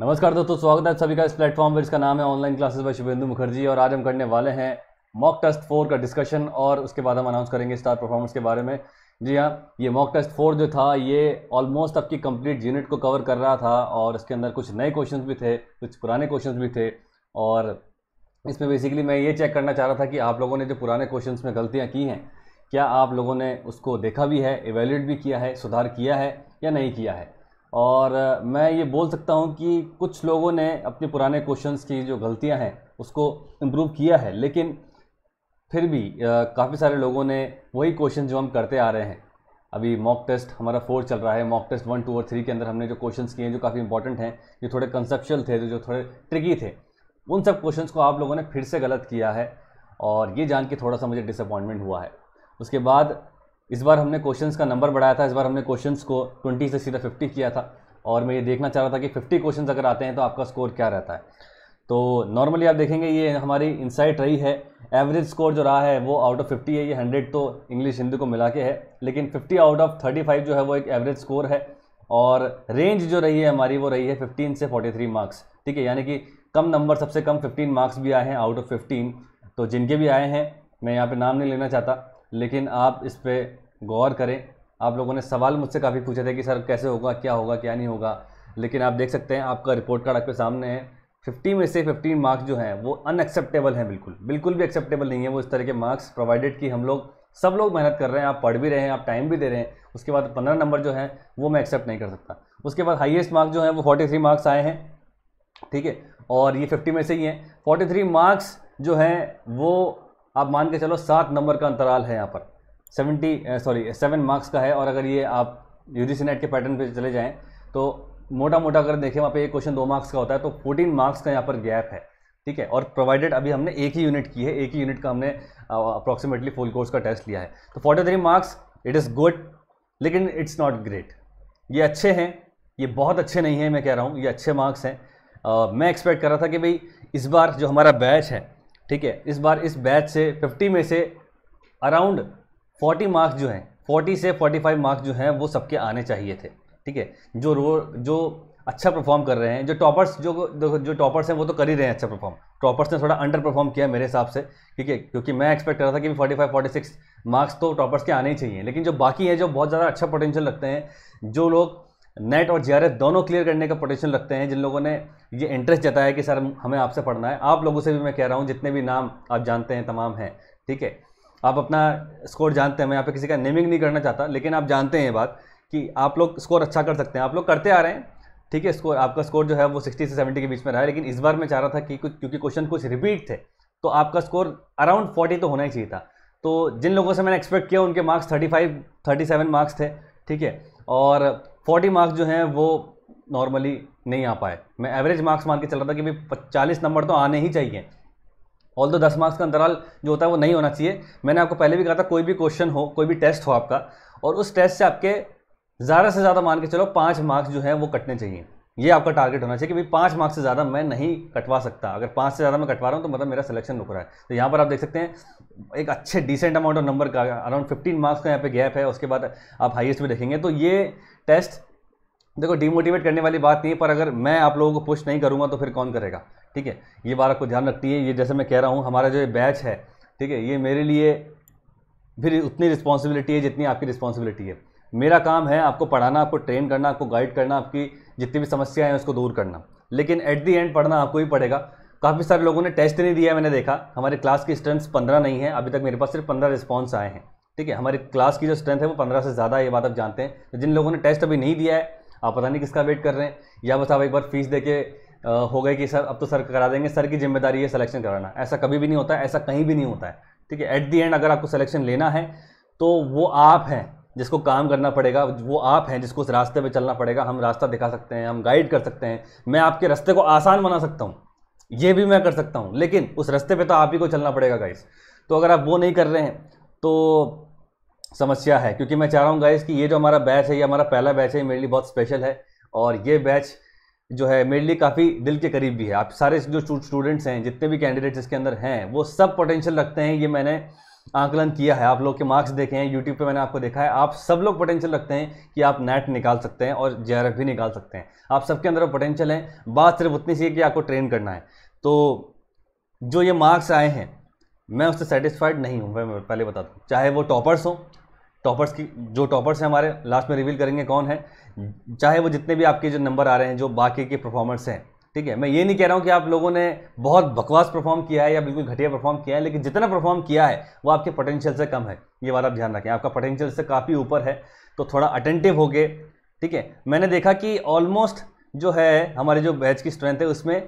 नमस्कार दोस्तों स्वागत है सभी का इस प्लेटफॉर्म पर इसका नाम है online classes by Shubhendu Mukherjee और आज हम करने वाले हैं मॉक टेस्ट फोर का डिस्कशन और उसके बाद हम अनाउंस करेंगे स्टार परफॉर्मेंस के बारे में जी हाँ ये मॉक टेस्ट फोर जो था ये ऑलमोस्ट आपकी कंप्लीट यूनिट को कवर कर रहा था और इसके अंदर कुछ नए क्वेश्चन भी थे कुछ पुराने क्वेश्चन भी थे और इसमें बेसिकली मैं ये चेक करना चाह रहा था कि आप लोगों ने जो पुराने क्वेश्चन में गलतियाँ की हैं क्या आप लोगों ने उसको देखा भी है इवेल्यूट भी किया है सुधार किया है या नहीं किया है और मैं ये बोल सकता हूँ कि कुछ लोगों ने अपने पुराने क्वेश्चंस की जो गलतियाँ हैं उसको इम्प्रूव किया है लेकिन फिर भी काफ़ी सारे लोगों ने वही क्वेश्चन जो हम करते आ रहे हैं अभी मॉक टेस्ट हमारा फोर चल रहा है मॉक टेस्ट वन टू और थ्री के अंदर हमने जो क्वेश्चंस किए हैं जो काफ़ी इंपॉर्टेंट हैं जो थोड़े कंसेप्शल थे जो थोड़े ट्रिकी थे उन सब क्वेश्चंस को आप लोगों ने फिर से गलत किया है और ये जान के थोड़ा सा मुझे डिसअपॉइंटमेंट हुआ है उसके बाद इस बार हमने क्वेश्चंस का नंबर बढ़ाया था इस बार हमने क्वेश्चंस को 20 से सीधा 50 किया था और मैं ये देखना चाह रहा था कि 50 क्वेश्चंस अगर आते हैं तो आपका स्कोर क्या रहता है तो नॉर्मली आप देखेंगे ये हमारी इंसाइट रही है एवरेज स्कोर जो रहा है वो आउट ऑफ 50 है ये 100 तो इंग्लिश हिंदी को मिला के है लेकिन 50 आउट ऑफ 35 जो है वो एक एवरेज स्कोर है और रेंज जो रही है हमारी वो रही है 15 से 43 मार्क्स ठीक है यानी कि कम नंबर सबसे कम 15 मार्क्स भी आए हैं आउट ऑफ 15 तो जिनके भी आए हैं मैं यहाँ पे नाम नहीं लेना चाहता लेकिन आप इस पर गौर करें आप लोगों ने सवाल मुझसे काफ़ी पूछे थे कि सर कैसे होगा क्या होगा क्या नहीं होगा लेकिन आप देख सकते हैं आपका रिपोर्ट कार्ड आपके सामने है फिफ्टी में से फिफ्टीन मार्क्स जो हैं वो अनएक्सेप्टेबल हैं बिल्कुल बिल्कुल भी एक्सेप्टेबल नहीं है वो इस तरह के मार्क्स प्रोवाइडेड कि हम लोग सब लोग मेहनत कर रहे हैं आप पढ़ भी रहे हैं आप टाइम भी दे रहे हैं उसके बाद पंद्रह नंबर जो हैं वो मैं एक्सेप्ट नहीं कर सकता उसके बाद हाइएस्ट मार्क्स जो हैं वो फोर्टी थ्री मार्क्स आए हैं ठीक है और ये फिफ्टी में से ही हैं फोर्टी थ्री मार्क्स जो हैं वो आप मान के चलो सात नंबर का अंतराल है यहाँ पर सेवेंटी सॉरी सेवन मार्क्स का है और अगर ये आप यू यूजीसीनेट के पैटर्न पे चले जाएँ तो मोटा मोटा अगर देखें वहाँ पे एक क्वेश्चन दो मार्क्स का होता है तो फोर्टीन मार्क्स का यहाँ पर गैप है ठीक है और प्रोवाइडेड अभी हमने एक ही यूनिट की है एक ही यूनिट का हमने अप्रॉक्सीमेटली फुल कोर्स का टेस्ट लिया है तो forty three marks it is good लेकिन इट्स नॉट ग्रेट ये अच्छे हैं ये बहुत अच्छे नहीं हैं मैं कह रहा हूँ ये अच्छे मार्क्स हैं मैं एक्सपेक्ट कर रहा था कि भाई इस बार जो हमारा बैच है ठीक है इस बार इस बैच से 50 में से अराउंड 40 मार्क्स जो हैं 40 से 45 मार्क्स जो हैं वो सबके आने चाहिए थे ठीक है जो रो जो अच्छा परफॉर्म कर रहे हैं जो टॉपर्स जो जो टॉपर्स हैं वो तो कर ही रहे हैं अच्छा परफॉर्म टॉपर्स ने थोड़ा अंडर परफॉर्म किया मेरे हिसाब से ठीक है क्योंकि मैं एक्सपेक्ट कर रहा था कि forty five forty six marks तो टॉपर्स के आने ही चाहिए लेकिन जो बाकी हैं जो बहुत ज़्यादा अच्छा पोटेंशियल लगते हैं जो लोग नेट और जे दोनों क्लियर करने का पोटेंशियल रखते हैं जिन लोगों ने ये इंटरेस्ट जताया कि सर हमें आपसे पढ़ना है आप लोगों से भी मैं कह रहा हूँ जितने भी नाम आप जानते हैं तमाम हैं ठीक है आप अपना स्कोर जानते हैं मैं यहाँ पे किसी का नेमिंग नहीं करना चाहता लेकिन आप जानते हैं ये बात कि आप लोग स्कोर अच्छा कर सकते हैं आप लोग करते आ रहे हैं ठीक है स्कोर आपका स्कोर जो है वो सिक्सटी से सेवेंटी के बीच में रहा है लेकिन इस बार मैं चाह रहा था कि कुछ क्योंकि क्वेश्चन कुछ रिपीट थे तो आपका स्कोर अराउंड फोर्टी तो होना ही चाहिए था तो जिन लोगों से मैंने एक्सपेक्ट किया उनके marks thirty five thirty seven marks थे ठीक है और फोर्टी मार्क्स जो हैं वो नॉर्मली नहीं आ पाए मैं एवरेज मार्क्स मान के चल रहा था कि भाई चालीस नंबर तो आने ही चाहिए ऑल दो दस मार्क्स का अंतराल जो होता है वो नहीं होना चाहिए मैंने आपको पहले भी कहा था कोई भी क्वेश्चन हो कोई भी टेस्ट हो आपका और उस टेस्ट से आपके ज़्यादा से ज़्यादा मान के चलो पाँच मार्क्स जो हैं वो कटने चाहिए ये आपका टारगेट होना चाहिए कि भाई पाँच मार्क्स से ज़्यादा मैं नहीं कटवा सकता अगर पाँच से ज़्यादा मैं कटवा रहा हूँ तो मतलब मेरा सिलेक्शन रुक रहा है तो यहाँ पर आप देख सकते हैं एक अच्छे डिसेंट अमाउंट ऑफ नंबर का अराउंड फिफ्टीन मार्क्स का यहाँ पे गैप है उसके बाद आप हाइस्ट में देखेंगे तो ये टेस्ट देखो डिमोटिवेट करने वाली बात नहीं है पर अगर मैं आप लोगों को पुश नहीं करूँगा तो फिर कौन करेगा ठीक है ये बात आपको ध्यान रखती है ये जैसे मैं कह रहा हूँ हमारा जो बैच है ठीक है ये मेरे लिए फिर उतनी रिस्पॉन्सिबिलिटी है जितनी आपकी रिस्पॉन्सिबिलिटी है मेरा काम है आपको पढ़ाना आपको ट्रेन करना आपको गाइड करना आपकी जितनी भी समस्याएं हैं उसको दूर करना लेकिन एट दी एंड पढ़ना आपको ही पड़ेगा काफ़ी सारे लोगों ने टेस्ट नहीं दिया है मैंने देखा हमारे क्लास की स्ट्रेंथ पंद्रह नहीं है अभी तक मेरे पास सिर्फ पंद्रह रिस्पॉन्स आए हैं ठीक है हमारी क्लास की जो स्ट्रेंथ है वो पंद्रह से ज़्यादा ये बात आप जानते हैं तो जिन लोगों ने टेस्ट अभी नहीं दिया है आप पता नहीं किसका वेट कर रहे हैं या बस आप एक बार फीस दे के हो गए कि सर अब तो सर करा देंगे सर की जिम्मेदारी है सिलेक्शन कराना ऐसा कभी भी नहीं होता है ऐसा कहीं भी नहीं होता है ठीक है एट दी एंड अगर आपको सिलेक्शन लेना है तो वो आप हैं जिसको काम करना पड़ेगा वो आप हैं जिसको उस रास्ते पे चलना पड़ेगा हम रास्ता दिखा सकते हैं हम गाइड कर सकते हैं मैं आपके रास्ते को आसान बना सकता हूँ ये भी मैं कर सकता हूँ लेकिन उस रास्ते पे तो आप ही को चलना पड़ेगा गाइस तो अगर आप वो नहीं कर रहे हैं तो समस्या है क्योंकि मैं चाह रहा हूँ गाइस कि ये जो हमारा बैच है ये हमारा पहला बैच है ये मेरे लिए बहुत स्पेशल है और ये बैच जो है मेरे लिए काफ़ी दिल के करीब भी है आप सारे जो स्टूडेंट्स हैं जितने भी कैंडिडेट्स इसके अंदर हैं वो सब पोटेंशियल रखते हैं ये मैंने आंकलन किया है आप लोग के मार्क्स देखे हैं यूट्यूब पे मैंने आपको देखा है आप सब लोग पोटेंशियल रखते हैं कि आप नेट निकाल सकते हैं और जे भी निकाल सकते हैं आप सबके अंदर पोटेंशियल है बात सिर्फ उतनी सी है कि आपको ट्रेन करना है तो जो ये मार्क्स आए हैं मैं उससे सेटिस्फाइड नहीं हूँ मैं पहले बता दूँ चाहे वो टॉपर्स हों टॉपर्स की जो टॉपर्स हैं हमारे लास्ट में रिवील करेंगे कौन है चाहे वो जितने भी आपके जो नंबर आ रहे हैं जो बाकी के परफॉर्मेंस हैं ठीक है मैं ये नहीं कह रहा हूँ कि आप लोगों ने बहुत बकवास परफॉर्म किया है या बिल्कुल घटिया परफॉर्म किया है लेकिन जितना परफॉर्म किया है वो आपके पोटेंशियल से कम है ये बात आप ध्यान रखें आपका पोटेंशियल से काफ़ी ऊपर है तो थोड़ा अटेंटिव हो गए ठीक है मैंने देखा कि ऑलमोस्ट जो है हमारे जो बैच की स्ट्रेंथ है उसमें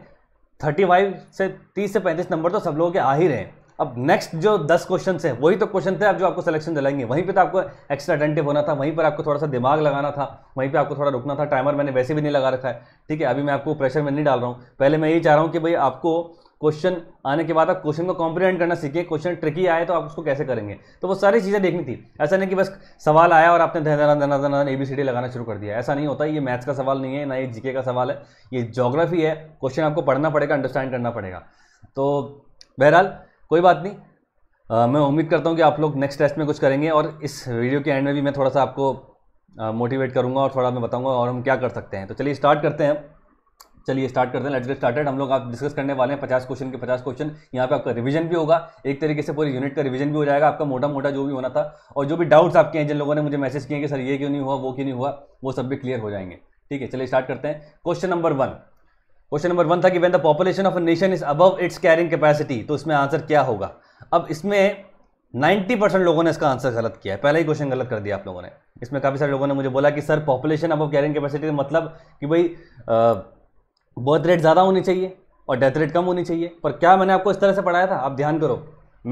थर्टी फाइव से तीस से पैंतीस नंबर तो सब लोगों के आ ही रहे हैं अब नेक्स्ट जो दस क्वेश्चन है वही तो क्वेश्चन थे आप जो आपको सिलेक्शन दिलाएंगे वहीं पे तो आपको एक्स्ट्रा अटेंटिव होना था वहीं पर आपको थोड़ा सा दिमाग लगाना था वहीं पे आपको थोड़ा रुकना था टाइमर मैंने वैसे भी नहीं लगा रखा है ठीक है अभी मैं आपको प्रेशर में नहीं डाल रहा हूँ पहले मैं यही चाह रहा हूँ कि भाई आपको क्वेश्चन आने के बाद आप क्वेश्चन को कॉम्प्रीहेंड करना सीखिए क्वेश्चन ट्रिकी आए तो आप उसको कैसे करेंगे तो वो सारी चीज़ें देखनी थी ऐसा नहीं कि बस सवाल आया और आपने धना धना धन ए बी सी डी लगाना शुरू कर दिया ऐसा नहीं होता ये मैथ्स का सवाल नहीं है ना ये जीके का सवाल है ये जोग्राफी है क्वेश्चन आपको पढ़ना पड़ेगा अंडरस्टैंड करना पड़ेगा तो बहरहाल कोई बात नहीं आ, मैं उम्मीद करता हूँ कि आप लोग नेक्स्ट टेस्ट में कुछ करेंगे और इस वीडियो के एंड में भी मैं थोड़ा सा आपको मोटिवेट करूँगा और थोड़ा मैं बताऊँगा और हम क्या कर सकते हैं तो चलिए स्टार्ट करते हैं चलिए स्टार्ट करते हैं लेट्स गेट स्टार्टेड हम लोग आप डिस्कस करने वाले हैं पचास क्वेश्चन के पचास क्वेश्चन यहाँ पे आपका रिवीजन भी होगा एक तरीके से पूरी यूनिट का रिवीजन भी हो जाएगा आपका मोटा मोटा जो भी होना था और जो भी डाउट्स आपके हैं जिन लोगों ने मुझे मैसेज किए कि सर ये क्यों नहीं हुआ वो क्यों नहीं हुआ वो सब भी क्लियर हो जाएंगे ठीक है चलिए स्टार्ट करते हैं question number one question number one था कि when the population of a nation is above its carrying capacity तो इसमें आंसर क्या होगा अब इसमें 90 परसेंट लोगों ने इसका आंसर गलत किया है पहला ही क्वेश्चन गलत कर दिया आप लोगों ने इसमें काफ़ी सारे लोगों ने मुझे बोला कि sir population above carrying capacity मतलब कि भाई बर्थ रेट ज़्यादा होनी चाहिए और डेथ रेट कम होनी चाहिए पर क्या मैंने आपको इस तरह से पढ़ाया था आप ध्यान करो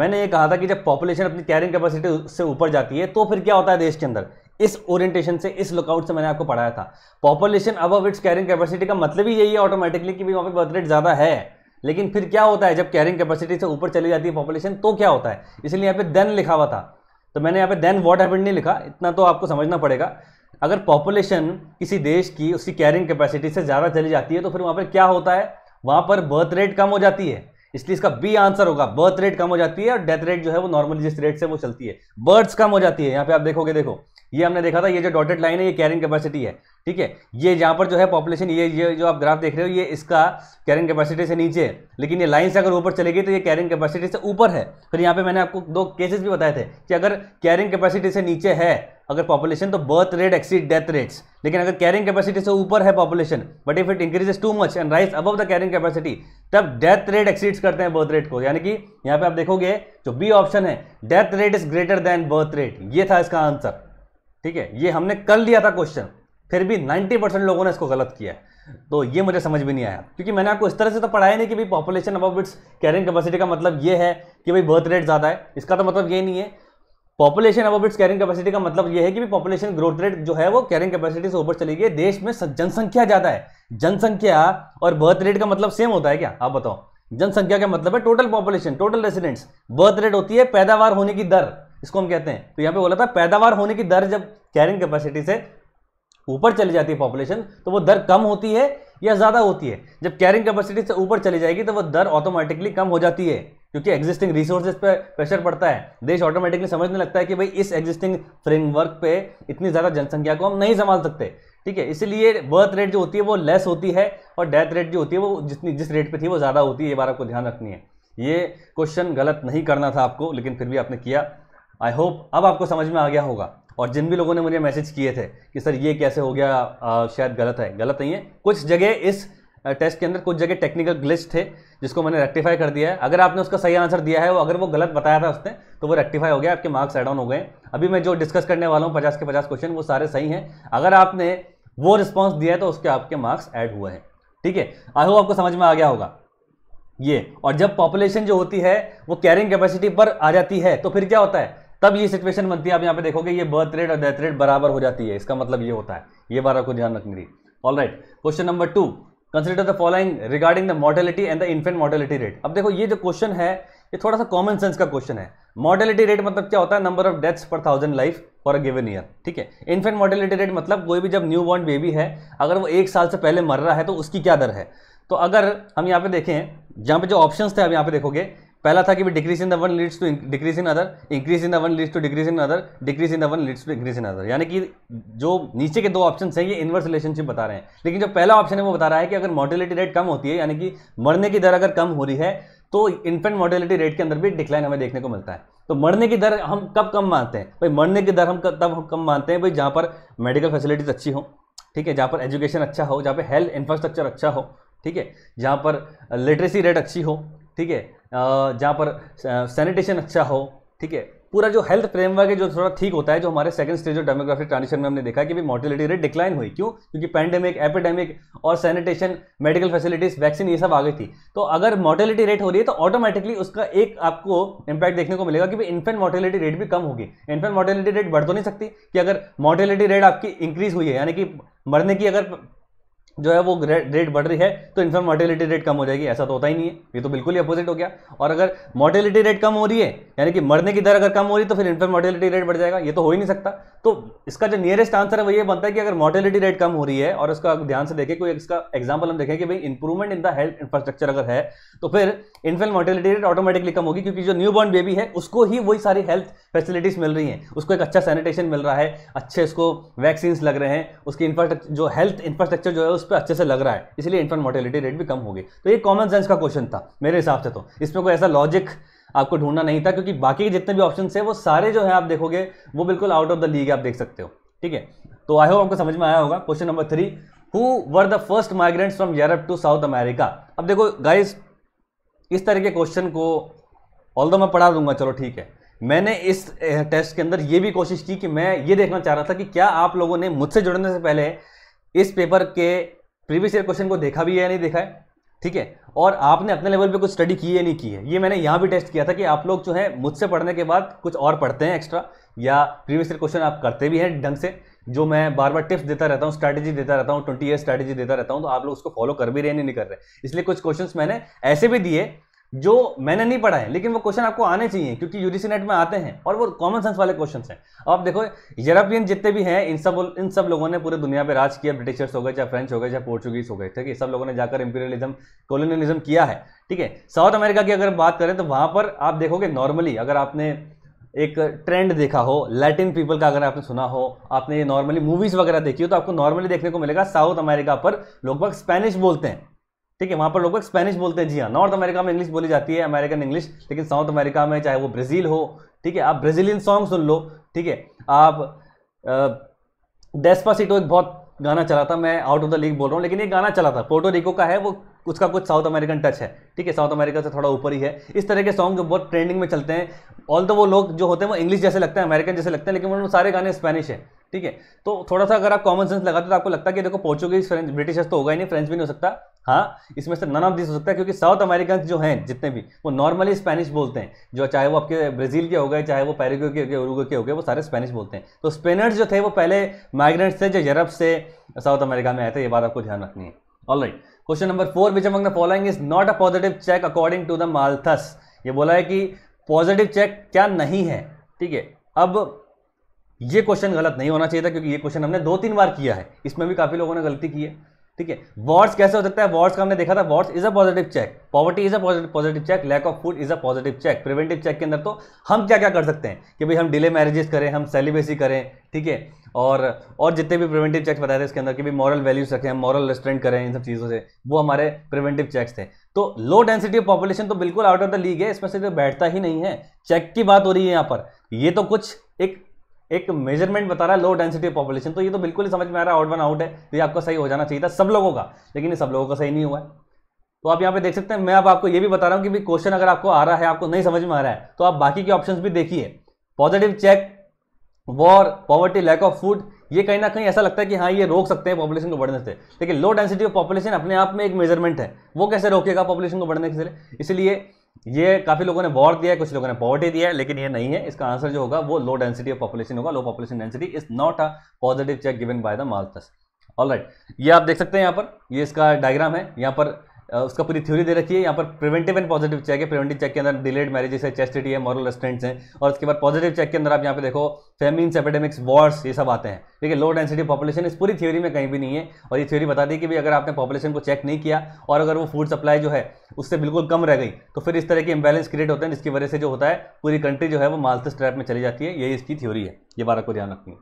मैंने ये कहा था कि जब पॉपुलेशन अपनी कैरिंग कैपेसिटी से ऊपर जाती है तो फिर क्या होता है देश के अंदर इस ओरिएंटेशन से इस लुकआउट से मैंने आपको पढ़ाया था पॉपुलेशन अब इट्स कैरिंग कैपेसिटी का मतलब ही यही है ऑटोमेटिकली कि भी वहाँ पे बर्थ रेट ज़्यादा है लेकिन फिर क्या होता है जब कैरिंग कैपेसिटी से ऊपर चली जाती है पॉपुलेशन तो क्या होता है इसलिए यहाँ पे देन लिखा हुआ था तो मैंने यहाँ पे देन वॉट हैपेंड नहीं लिखा इतना तो आपको समझना पड़ेगा अगर पॉपुलेशन किसी देश की उसकी कैरिंग कैपेसिटी से ज़्यादा चली जाती है तो फिर वहाँ पर क्या होता है वहाँ पर बर्थ रेट कम हो जाती है इसलिए इसका बी आंसर होगा बर्थ रेट कम हो जाती है और डेथ रेट जो है वो नॉर्मली जिस रेट से वो चलती है बर्ड्स कम हो जाती है यहाँ पे आप देखोगे देखो ये हमने देखा था ये जो डॉटेड लाइन है ये कैरिंग कैपेसिटी है ठीक है ये यहाँ पर जो है पॉपुलेशन ये ये जो आप ग्राफ देख रहे हो ये इसका कैरिंग कैपेसिटी से नीचे है लेकिन ये लाइन से अगर ऊपर चले गई तो ये कैरिंग कैपेसिटी से ऊपर है फिर यहाँ पे मैंने आपको दो केसेस भी बताए थे कि अगर कैरिंग कैपेसिटी से नीचे है अगर पॉपुलेशन तो birth rate exceed death rates लेकिन अगर कैरिंग कैपेसिटी से ऊपर है population but if it increases too much and rise above the carrying capacity तब डेथ रेट एक्सीड्स करते हैं बर्थ रेट को यानी कि यहाँ पे आप देखोगे जो बी ऑप्शन है death rate is greater than birth rate ये था इसका आंसर ठीक है ये हमने कर लिया था क्वेश्चन फिर भी 90 परसेंट लोगों ने इसको गलत किया है तो ये मुझे समझ भी नहीं आया क्योंकि मैंने आपको इस तरह से तो पढ़ाया नहीं कि भाई population about its carrying capacity का मतलब ये है कि भाई बर्थ रेट ज़्यादा है इसका तो मतलब ये नहीं है population about its carrying capacity का मतलब यह है कि पॉपुलेशन ग्रोथ रेट जो है वो कैरिंग कैपेसिटी से ऊपर चली गई देश में जनसंख्या ज़्यादा है जनसंख्या और बर्थ रेट का मतलब सेम होता है क्या आप बताओ जनसंख्या का मतलब है total population total residents birth rate होती है पैदावार होने की दर इसको हम कहते हैं तो यहाँ पे बोला था पैदावार होने की दर जब कैरिंग कैपेसिटी से ऊपर चली जाती है पॉपुलेशन तो वो दर कम होती है या ज़्यादा होती है जब कैरिंग कैपेसिटी से ऊपर चली जाएगी तो वो दर ऑटोमेटिकली कम हो जाती है क्योंकि एग्जिस्टिंग रिसोर्सेज पे प्रेशर पड़ता है देश ऑटोमेटिकली समझने लगता है कि भाई इस एग्जिस्टिंग फ्रेमवर्क पे इतनी ज़्यादा जनसंख्या को हम नहीं संभाल सकते ठीक है इसीलिए बर्थ रेट जो होती है वो लेस होती है और डेथ रेट जो होती है वो जितनी जिस रेट पर थी वो ज़्यादा होती है ये बार आपको ध्यान रखनी है ये क्वेश्चन गलत नहीं करना था आपको लेकिन फिर भी आपने किया आई होप अब आपको समझ में आ गया होगा और जिन भी लोगों ने मुझे मैसेज किए थे कि सर ये कैसे हो गया आ, शायद गलत है गलत नहीं है कुछ जगह इस टेस्ट के अंदर कुछ जगह टेक्निकल ग्लिच थे जिसको मैंने रेक्टिफाई कर दिया है अगर आपने उसका सही आंसर दिया है वो अगर वो गलत बताया था उसने तो वो रेक्टिफाई हो गया आपके मार्क्स एड ऑन हो गए अभी मैं जो डिस्कस करने वाला हूँ पचास के पचास क्वेश्चन वो सारे सही हैं अगर आपने वो रिस्पॉन्स दिया है तो उसके आपके मार्क्स ऐड हुए हैं ठीक है आई होप आपको समझ में आ गया होगा ये और जब पॉपुलेशन जो होती है वो कैरिंग कैपेसिटी पर आ जाती है तो फिर क्या होता है तब ये सिचुएशन बनती है आप यहाँ पे देखोगे ये बर्थ रेट और डेथ रेट बराबर हो जाती है इसका मतलब ये होता है ये बार आपको ध्यान रखनी थी all right question number two consider the following regarding the mortality and the infant mortality rate अब देखो ये जो क्वेश्चन है ये थोड़ा सा कॉमन सेंस का क्वेश्चन है मॉडलिटी रेट मतलब क्या होता है number of deaths per thousand life for a given year ठीक है इन्फेंट मॉर्टेलिटी रेट मतलब कोई भी जब न्यू बॉर्न बेबी है अगर वो एक साल से पहले मर रहा है तो उसकी क्या दर है तो अगर हम यहाँ पे देखें जहाँ पे जो ऑप्शंस थे आप यहाँ पे देखोगे पहला था कि decrease in the one leads to decrease in other increase in the one leads to decrease in other decrease in the one leads to increase in other यानी कि जो नीचे के दो ऑप्शन हैं ये इन्वर्स रिलेशनशिप बता रहे हैं लेकिन जो पहला ऑप्शन है वो बता रहा है कि अगर मॉर्टेलिटी रेट कम होती है यानी कि मरने की दर अगर कम हो रही है तो इन्फेंट मॉर्टेलिटी रेट के अंदर भी डिक्लाइन हमें देखने को मिलता है तो मरने की दर हम कब कम मानते हैं भाई मरने की दर हम तब हम कम मानते हैं भाई जहाँ पर मेडिकल फैसिलिटीज़ अच्छी हो ठीक है जहाँ पर एजुकेशन अच्छा हो जहाँ पर हेल्थ इंफ्रास्ट्रक्चर अच्छा हो ठीक है जहाँ पर लिटरेसी रेट अच्छी हो ठीक है जहाँ पर सैनिटेशन अच्छा हो ठीक है पूरा जो हेल्थ फ्रेमवर्क है जो थोड़ा ठीक होता है जो हमारे second stage of demographic transition में हमने देखा कि भी मॉर्टिलिटी रेट डिक्लाइन हुई क्यों क्योंकि पैंडेमिक एपिडेमिक और सैनिटेशन मेडिकल फैसिलिटीज वैक्सीन ये सब आ गई थी तो अगर मॉर्टिलिटी रेट हो रही है तो ऑटोमेटिकली उसका एक आपको इंपैक्ट देखने को मिलेगा कि इन्फेंट मॉर्टिलिटी रेट भी कम होगी इन्फेंट मॉर्टिलिटी रेट बढ़ तो नहीं सकती कि अगर मॉर्टिलिटी रेट आपकी इंक्रीज हुई है यानी कि मरने की अगर जो है वो रेट बढ़ रही है तो इन्फेंट मोर्टेलिटी रेट कम हो जाएगी ऐसा तो होता ही नहीं है ये तो बिल्कुल ही अपोजिट हो गया और अगर मोर्टेलिटी रेट कम हो रही है यानी कि मरने की दर अगर कम हो रही है तो फिर इन्फेंट मोर्टेलिटी रेट बढ़ जाएगा ये तो हो ही नहीं सकता तो इसका जो नियरेस्ट आंसर है वो ये बनता है कि अगर मोर्टेलिटी रेट कम हो रही है और उसका ध्यान से देखें कोई इसका एग्जाम्पल हम देखें कि भाई improvement in the health infrastructure अगर है तो फिर इन्फेंट मोर्टेलिटी रेट ऑटोमेटिकली कम होगी क्योंकि जो न्यू बॉर्न बेबी है उसको ही वही सारी हेल्थ फैसिलिटीज मिल रही हैं उसको एक अच्छा सैनिटेशन मिल रहा है अच्छे उसको वैक्सीन्स लग रहे हैं उसकी इंफ्रास्ट्रक्चर जो हेल्थ इंफ्रास्ट्रक्चर जो है उस पर अच्छे से लग रहा है इसलिए इन्फेंट मोर्टेलिटी रेट भी कम होगी तो ये कॉमन सेंस का क्वेश्चन था मेरे हिसाब से तो इसमें कोई ऐसा लॉजिक आपको ढूंढना नहीं था क्योंकि बाकी के जितने भी ऑप्शन है वो सारे जो है आप देखोगे वो बिल्कुल आउट ऑफ द लीग आप देख सकते हो ठीक है तो आई होप आपको समझ में आया होगा question number three who were the first migrants from Europe to South America अब देखो गाइज इस तरह के क्वेश्चन को ऑल मैं पढ़ा दूंगा चलो ठीक है मैंने इस टेस्ट eh, के अंदर ये भी कोशिश की कि मैं ये देखना चाह रहा था कि क्या आप लोगों ने मुझसे जुड़ने से पहले इस पेपर के प्रीवियस ईयर क्वेश्चन को देखा भी है या नहीं देखा है ठीक है और आपने अपने लेवल पे कुछ स्टडी की है नहीं की है ये मैंने यहाँ भी टेस्ट किया था कि आप लोग जो है मुझसे पढ़ने के बाद कुछ और पढ़ते हैं एक्स्ट्रा या प्रीवियस ईयर क्वेश्चन आप करते भी हैं ढंग से जो मैं बार बार टिप्स देता रहता हूँ स्ट्रैटेजी देता रहता हूँ ट्वेंटी ईयर स्ट्रैटेजी देता रहता हूँ तो आप लोग उसको फॉलो कर भी रहे नहीं कर रहे इसलिए कुछ क्वेश्चन मैंने ऐसे भी दिए जो मैंने नहीं पढ़ा है लेकिन वो क्वेश्चन आपको आने चाहिए क्योंकि यूजीसी नेट में आते हैं और वो कॉमन सेंस वाले क्वेश्चन हैं अब आप देखो यूरोपियन जितने भी हैं इन सब इन सब लोगों ने पूरे दुनिया पे राज किया ब्रिटिशर्स हो गए चाहे फ्रेंच हो गए चाहे पोर्चुगीज हो गए ठीक है सब लोगों ने जाकर इंपीरियलिज्म कोलोनियलिज्म किया है ठीक है साउथ अमेरिका की अगर बात करें तो वहां पर आप देखोगे नॉर्मली अगर आपने एक ट्रेंड देखा हो लैटिन पीपल का अगर आपने सुना हो आपने नॉर्मली मूवीज़ वगैरह देखी हो तो आपको नॉर्मली देखने को मिलेगा साउथ अमेरिका पर लोग स्पेनिश बोलते हैं ठीक है वहाँ पर लोग स्पेनिश बोलते हैं जी हाँ नॉर्थ अमेरिका में इंग्लिश बोली जाती है अमेरिकन इंग्लिश लेकिन साउथ अमेरिका में चाहे वो ब्राज़ील हो ठीक है आप ब्राज़ीलियन सॉन्ग सुन लो ठीक है आप डेस्पासीटो एक बहुत गाना चला था मैं आउट ऑफ द लीग बोल रहा हूँ लेकिन ये गाना चला था पोर्टो रिको का है वो उसका कुछ साउथ अमेरिकन टच है ठीक है साउथ अमेरिका से थोड़ा ऊपर ही है इस तरह के सॉन्ग जो बहुत ट्रेंडिंग में चलते हैं ऑल तो वो लोग जो होते हैं वो इंग्लिश जैसे लगते हैं अमेरिकन जैसे लगते हैं लेकिन उन्होंने सारे गाने स्पेनिश है ठीक है तो थोड़ा सा अगर आप कॉमन सेंस लगाते तो आपको लगता है कि देखो पोर्चुगीज फ्रेंच ब्रिटिशर्स तो होगा ही नहीं फ्रेंच भी नहीं हो सकता हाँ इसमें से नन ऑफ दिस हो सकता है क्योंकि साउथ अमेरिकन जो हैं जितने भी वो नॉर्मली स्पेनिश बोलते हैं जो चाहे वो आपके ब्राज़ील के हो गए चाहे वो पेरिगो के हो गए उरुगो के हो गए वो सारे स्पेनिश बोलते हैं तो स्पेनर्स जो थे वो पहले माइग्रेंट्स थे जो यूरोप से साउथ अमेरिका में आए थे ये बात आपको ध्यान रखनी है all right question number four which among the following is not a positive check according to the Malthus ये बोला है कि पॉजिटिव चेक क्या नहीं है ठीक है अब ये क्वेश्चन गलत नहीं होना चाहिए था क्योंकि ये क्वेश्चन हमने दो तीन बार किया है इसमें भी काफ़ी लोगों ने गलती की है ठीक है वॉर्स कैसे हो सकता है वॉर्स का हमने देखा था wars is a positive check poverty is a positive check lack of food is a positive check preventive check के अंदर तो हम क्या क्या कर सकते हैं कि भाई हम डिले मैरिजेस करें हम सेलिब्रेसी करें ठीक है और और जितने भी प्रिवेंटिव चेक्स बताए थे इसके अंदर कि भी मॉरल वैल्यूज रखें हम मॉरल रेस्ट्रेंट करें इन सब चीज़ों से वो हमारे प्रिवेंटिव चेक्स थे तो लो डेंसिटी ऑफ पॉपुलेशन तो बिल्कुल आउट ऑफ द लीग है इसमें से तो बैठता ही नहीं है चेक की बात हो रही है यहाँ पर ये तो कुछ एक एक मेजरमेंट बता रहा है लो डेंसिटी पॉपुलेशन तो ये तो बिल्कुल ही समझ में आ रहा है आउट वन आउट है तो ये आपको सही हो जाना चाहिए था सब लोगों का लेकिन ये सब लोगों का सही नहीं हुआ है तो आप यहाँ पे देख सकते हैं मैं अब आपको ये भी बता रहा हूँ कि क्वेश्चन अगर आपको आ रहा है आपको नहीं समझ में आ रहा है तो आप बाकी के ऑप्शन भी देखिए positive check war poverty lack of food ये कहीं ना कहीं ऐसा लगता है कि हाँ ये रोक सकते हैं पॉपुलेशन को बढ़ने से लेकिन लो डेंसिटी ऑफ पॉपुलेशन अपने आप में एक मेजरमेंट है वो कैसे रोकेगा पॉपुलेशन को बढ़ने से इसलिए ये काफ़ी लोगों ने वॉर दिया है कुछ लोगों ने पॉवर्टी दिया है लेकिन ये नहीं है इसका आंसर जो होगा वो लो डेंसिटी ऑफ पॉपुलेशन होगा low population density is not a positive check given by the Malthus all right ये आप देख सकते हैं यहाँ पर ये इसका डायग्राम है यहाँ पर उसका पूरी थ्योरी दे रखी है यहाँ पर प्रिवेंटिव एंड पॉजिटिव चेक है प्रिवेंटिव चेक के अंदर डिलेड मैरिजेस है चेस्टिटी है मॉरल रेस्टेंट्स हैं और उसके बाद पॉजिटिव चेक के अंदर आप यहाँ पे देखो फेमिन्स एपेडेमिक्स वॉर्स ये सब आते हैं ठीक है लो डेंसिटी पॉपुलेशन इस पूरी थ्योरी में कहीं भी नहीं है और ये थ्योरी बता दी कि भी अगर आपने पॉपुलेशन को चेक नहीं किया और अगर वो फूड सप्लाई जो है उससे बिल्कुल कम रह गई तो फिर इस तरह के इम्बेलेंस क्रिएट होते हैं जिसकी वजह से जो होता है पूरी कंट्री जो है वो मालस ट्रैप में चली जाती है यही इसकी थ्योरी है ये बार आपको ध्यान रखनी है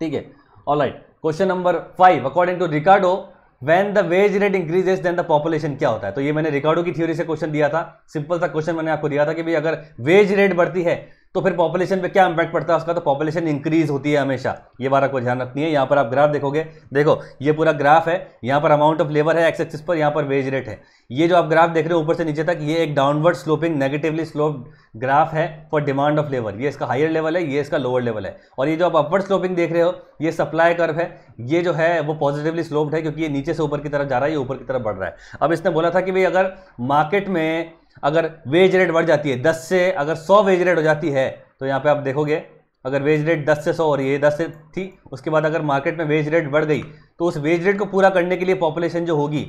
ठीक है all right question number five according to Ricardo when the wage rate increases then the population क्या होता है तो ये मैंने रिकॉर्डो की थ्योरी से क्वेश्चन दिया था सिंपल सा क्वेश्चन मैंने आपको दिया था कि भाई अगर वेज रेट बढ़ती है तो फिर पॉपुलेशन पे क्या इम्पैक्ट पड़ता है उसका तो पॉपुलेशन इंक्रीज होती है हमेशा ये बार आपको ध्यान रखनी है यहाँ पर आप ग्राफ देखोगे देखो ये पूरा ग्राफ है यहाँ पर अमाउंट ऑफ लेबर है एक्स एक्सिस पर यहाँ पर वेज रेट है ये जो आप ग्राफ देख रहे हो ऊपर से नीचे तक ये एक downward sloping negatively slope graph है फॉर डिमांड ऑफ लेबर ये इसका हायर लेवल है ये इसका लोअर लेवल है और ये जो आप अपवर्ड स्लोपिंग देख रहे हो ये सप्लाई कर्व है ये जो है वो पॉजिटिवली स्लोप्ड है क्योंकि ये नीचे से ऊपर की तरफ जा रहा है ये ऊपर की तरफ बढ़ रहा है अब इसने बोला था कि भाई अगर मार्केट में अगर वेज रेट बढ़ जाती है दस से अगर सौ वेज रेट हो जाती है तो यहाँ पे आप देखोगे अगर वेज रेट दस से सौ हो रही है दस से थी उसके बाद अगर मार्केट में वेज रेट बढ़ गई तो उस वेज रेट को पूरा करने के लिए पॉपुलेशन जो होगी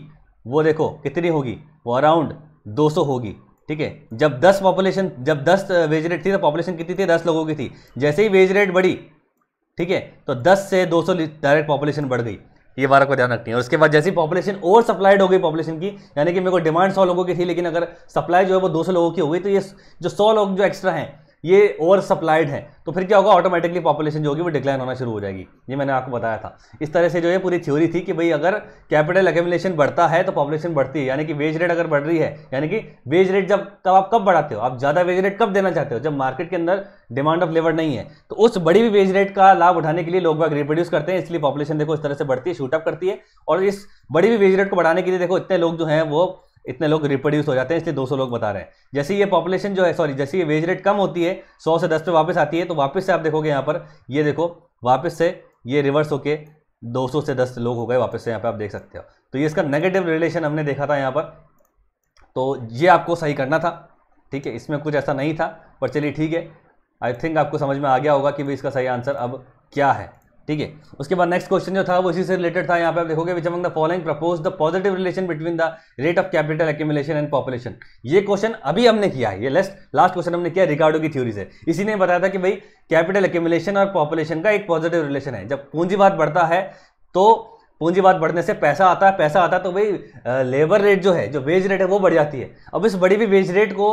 वो देखो कितनी होगी वो अराउंड 200 होगी ठीक है जब 10 पॉपुलेशन जब 10 वेज रेट थी तो पॉपुलेशन कितनी थी 10 लोगों की थी जैसे ही वेज रेट बढ़ी ठीक है तो दस से सौ डायरेक्ट पॉपुलेशन बढ़ गई ये बारह को ध्यान रखनी है और उसके बाद जैसी पॉपुलेशन ओवर सप्लाइड हो गई पॉपुलेशन की यानी कि मेरे को डिमांड सौ लोगों की थी लेकिन अगर सप्लाई जो है वो दो सौ लोगों की हो गई तो ये जो सौ लोग जो एक्स्ट्रा हैं ये ओवर सप्लाइड है तो फिर क्या होगा ऑटोमेटिकली पॉपुलेशन जो होगी वो डिक्लाइन होना शुरू हो जाएगी ये मैंने आपको बताया था इस तरह से जो है पूरी थ्योरी थी कि भाई अगर कैपिटल एक्यूमुलेशन बढ़ता है तो पॉपुलेशन बढ़ती है यानी कि वेज रेट अगर बढ़ रही है यानी कि वेज रेट जब तब आप कब बढ़ाते हो आप ज़्यादा वेज रेट कब देना चाहते हो जब मार्केट के अंदर डिमांड ऑफ लेबर नहीं है तो उस बड़ी भी वेज रेट का लाभ उठाने के लिए लोग बाग रिप्रोड्यूस करते हैं इसलिए पॉपुलेशन देखो इस तरह से बढ़ती है शूटअप करती है और इस बड़ी भी वेज रेट को बढ़ाने के लिए देखो इतने लोग जो हैं वो इतने लोग रिप्रोड्यूस हो जाते हैं इसलिए 200 लोग बता रहे हैं जैसे ये पॉपुलेशन जो है सॉरी जैसे ये वेज रेट कम होती है 100 से 10 पे वापस आती है तो वापस से आप देखोगे यहाँ पर ये देखो वापस से ये रिवर्स होके 200 से 10 लोग हो गए वापस से यहाँ पे आप देख सकते हो तो ये इसका नेगेटिव रिलेशन हमने देखा था यहाँ पर तो ये आपको सही करना था ठीक है इसमें कुछ ऐसा नहीं था पर चलिए ठीक है आई थिंक आपको समझ में आ गया होगा कि भाई इसका सही आंसर अब क्या है ठीक है उसके बाद नेक्स्ट क्वेश्चन जो था वो इसी से रिलेटेड था यहाँ पे आप देखोगे which among the following propose the positive relation between the rate of capital accumulation and population ये क्वेश्चन अभी हमने किया है ये लेस्ट लास्ट क्वेश्चन हमने किया रिकार्डो की थ्योरी से इसी ने बताया था कि भाई कैपिटल एक्यूमुलेशन और पॉपुलेशन का एक पॉजिटिव रिलेशन है जब पूंजीवाद बढ़ता है तो पूंजीवाद बढ़ने से पैसा आता है पैसा आता है तो भाई लेबर रेट जो है जो वेज रेट है वो बढ़ जाती है अब इस बड़ी भी वेज रेट को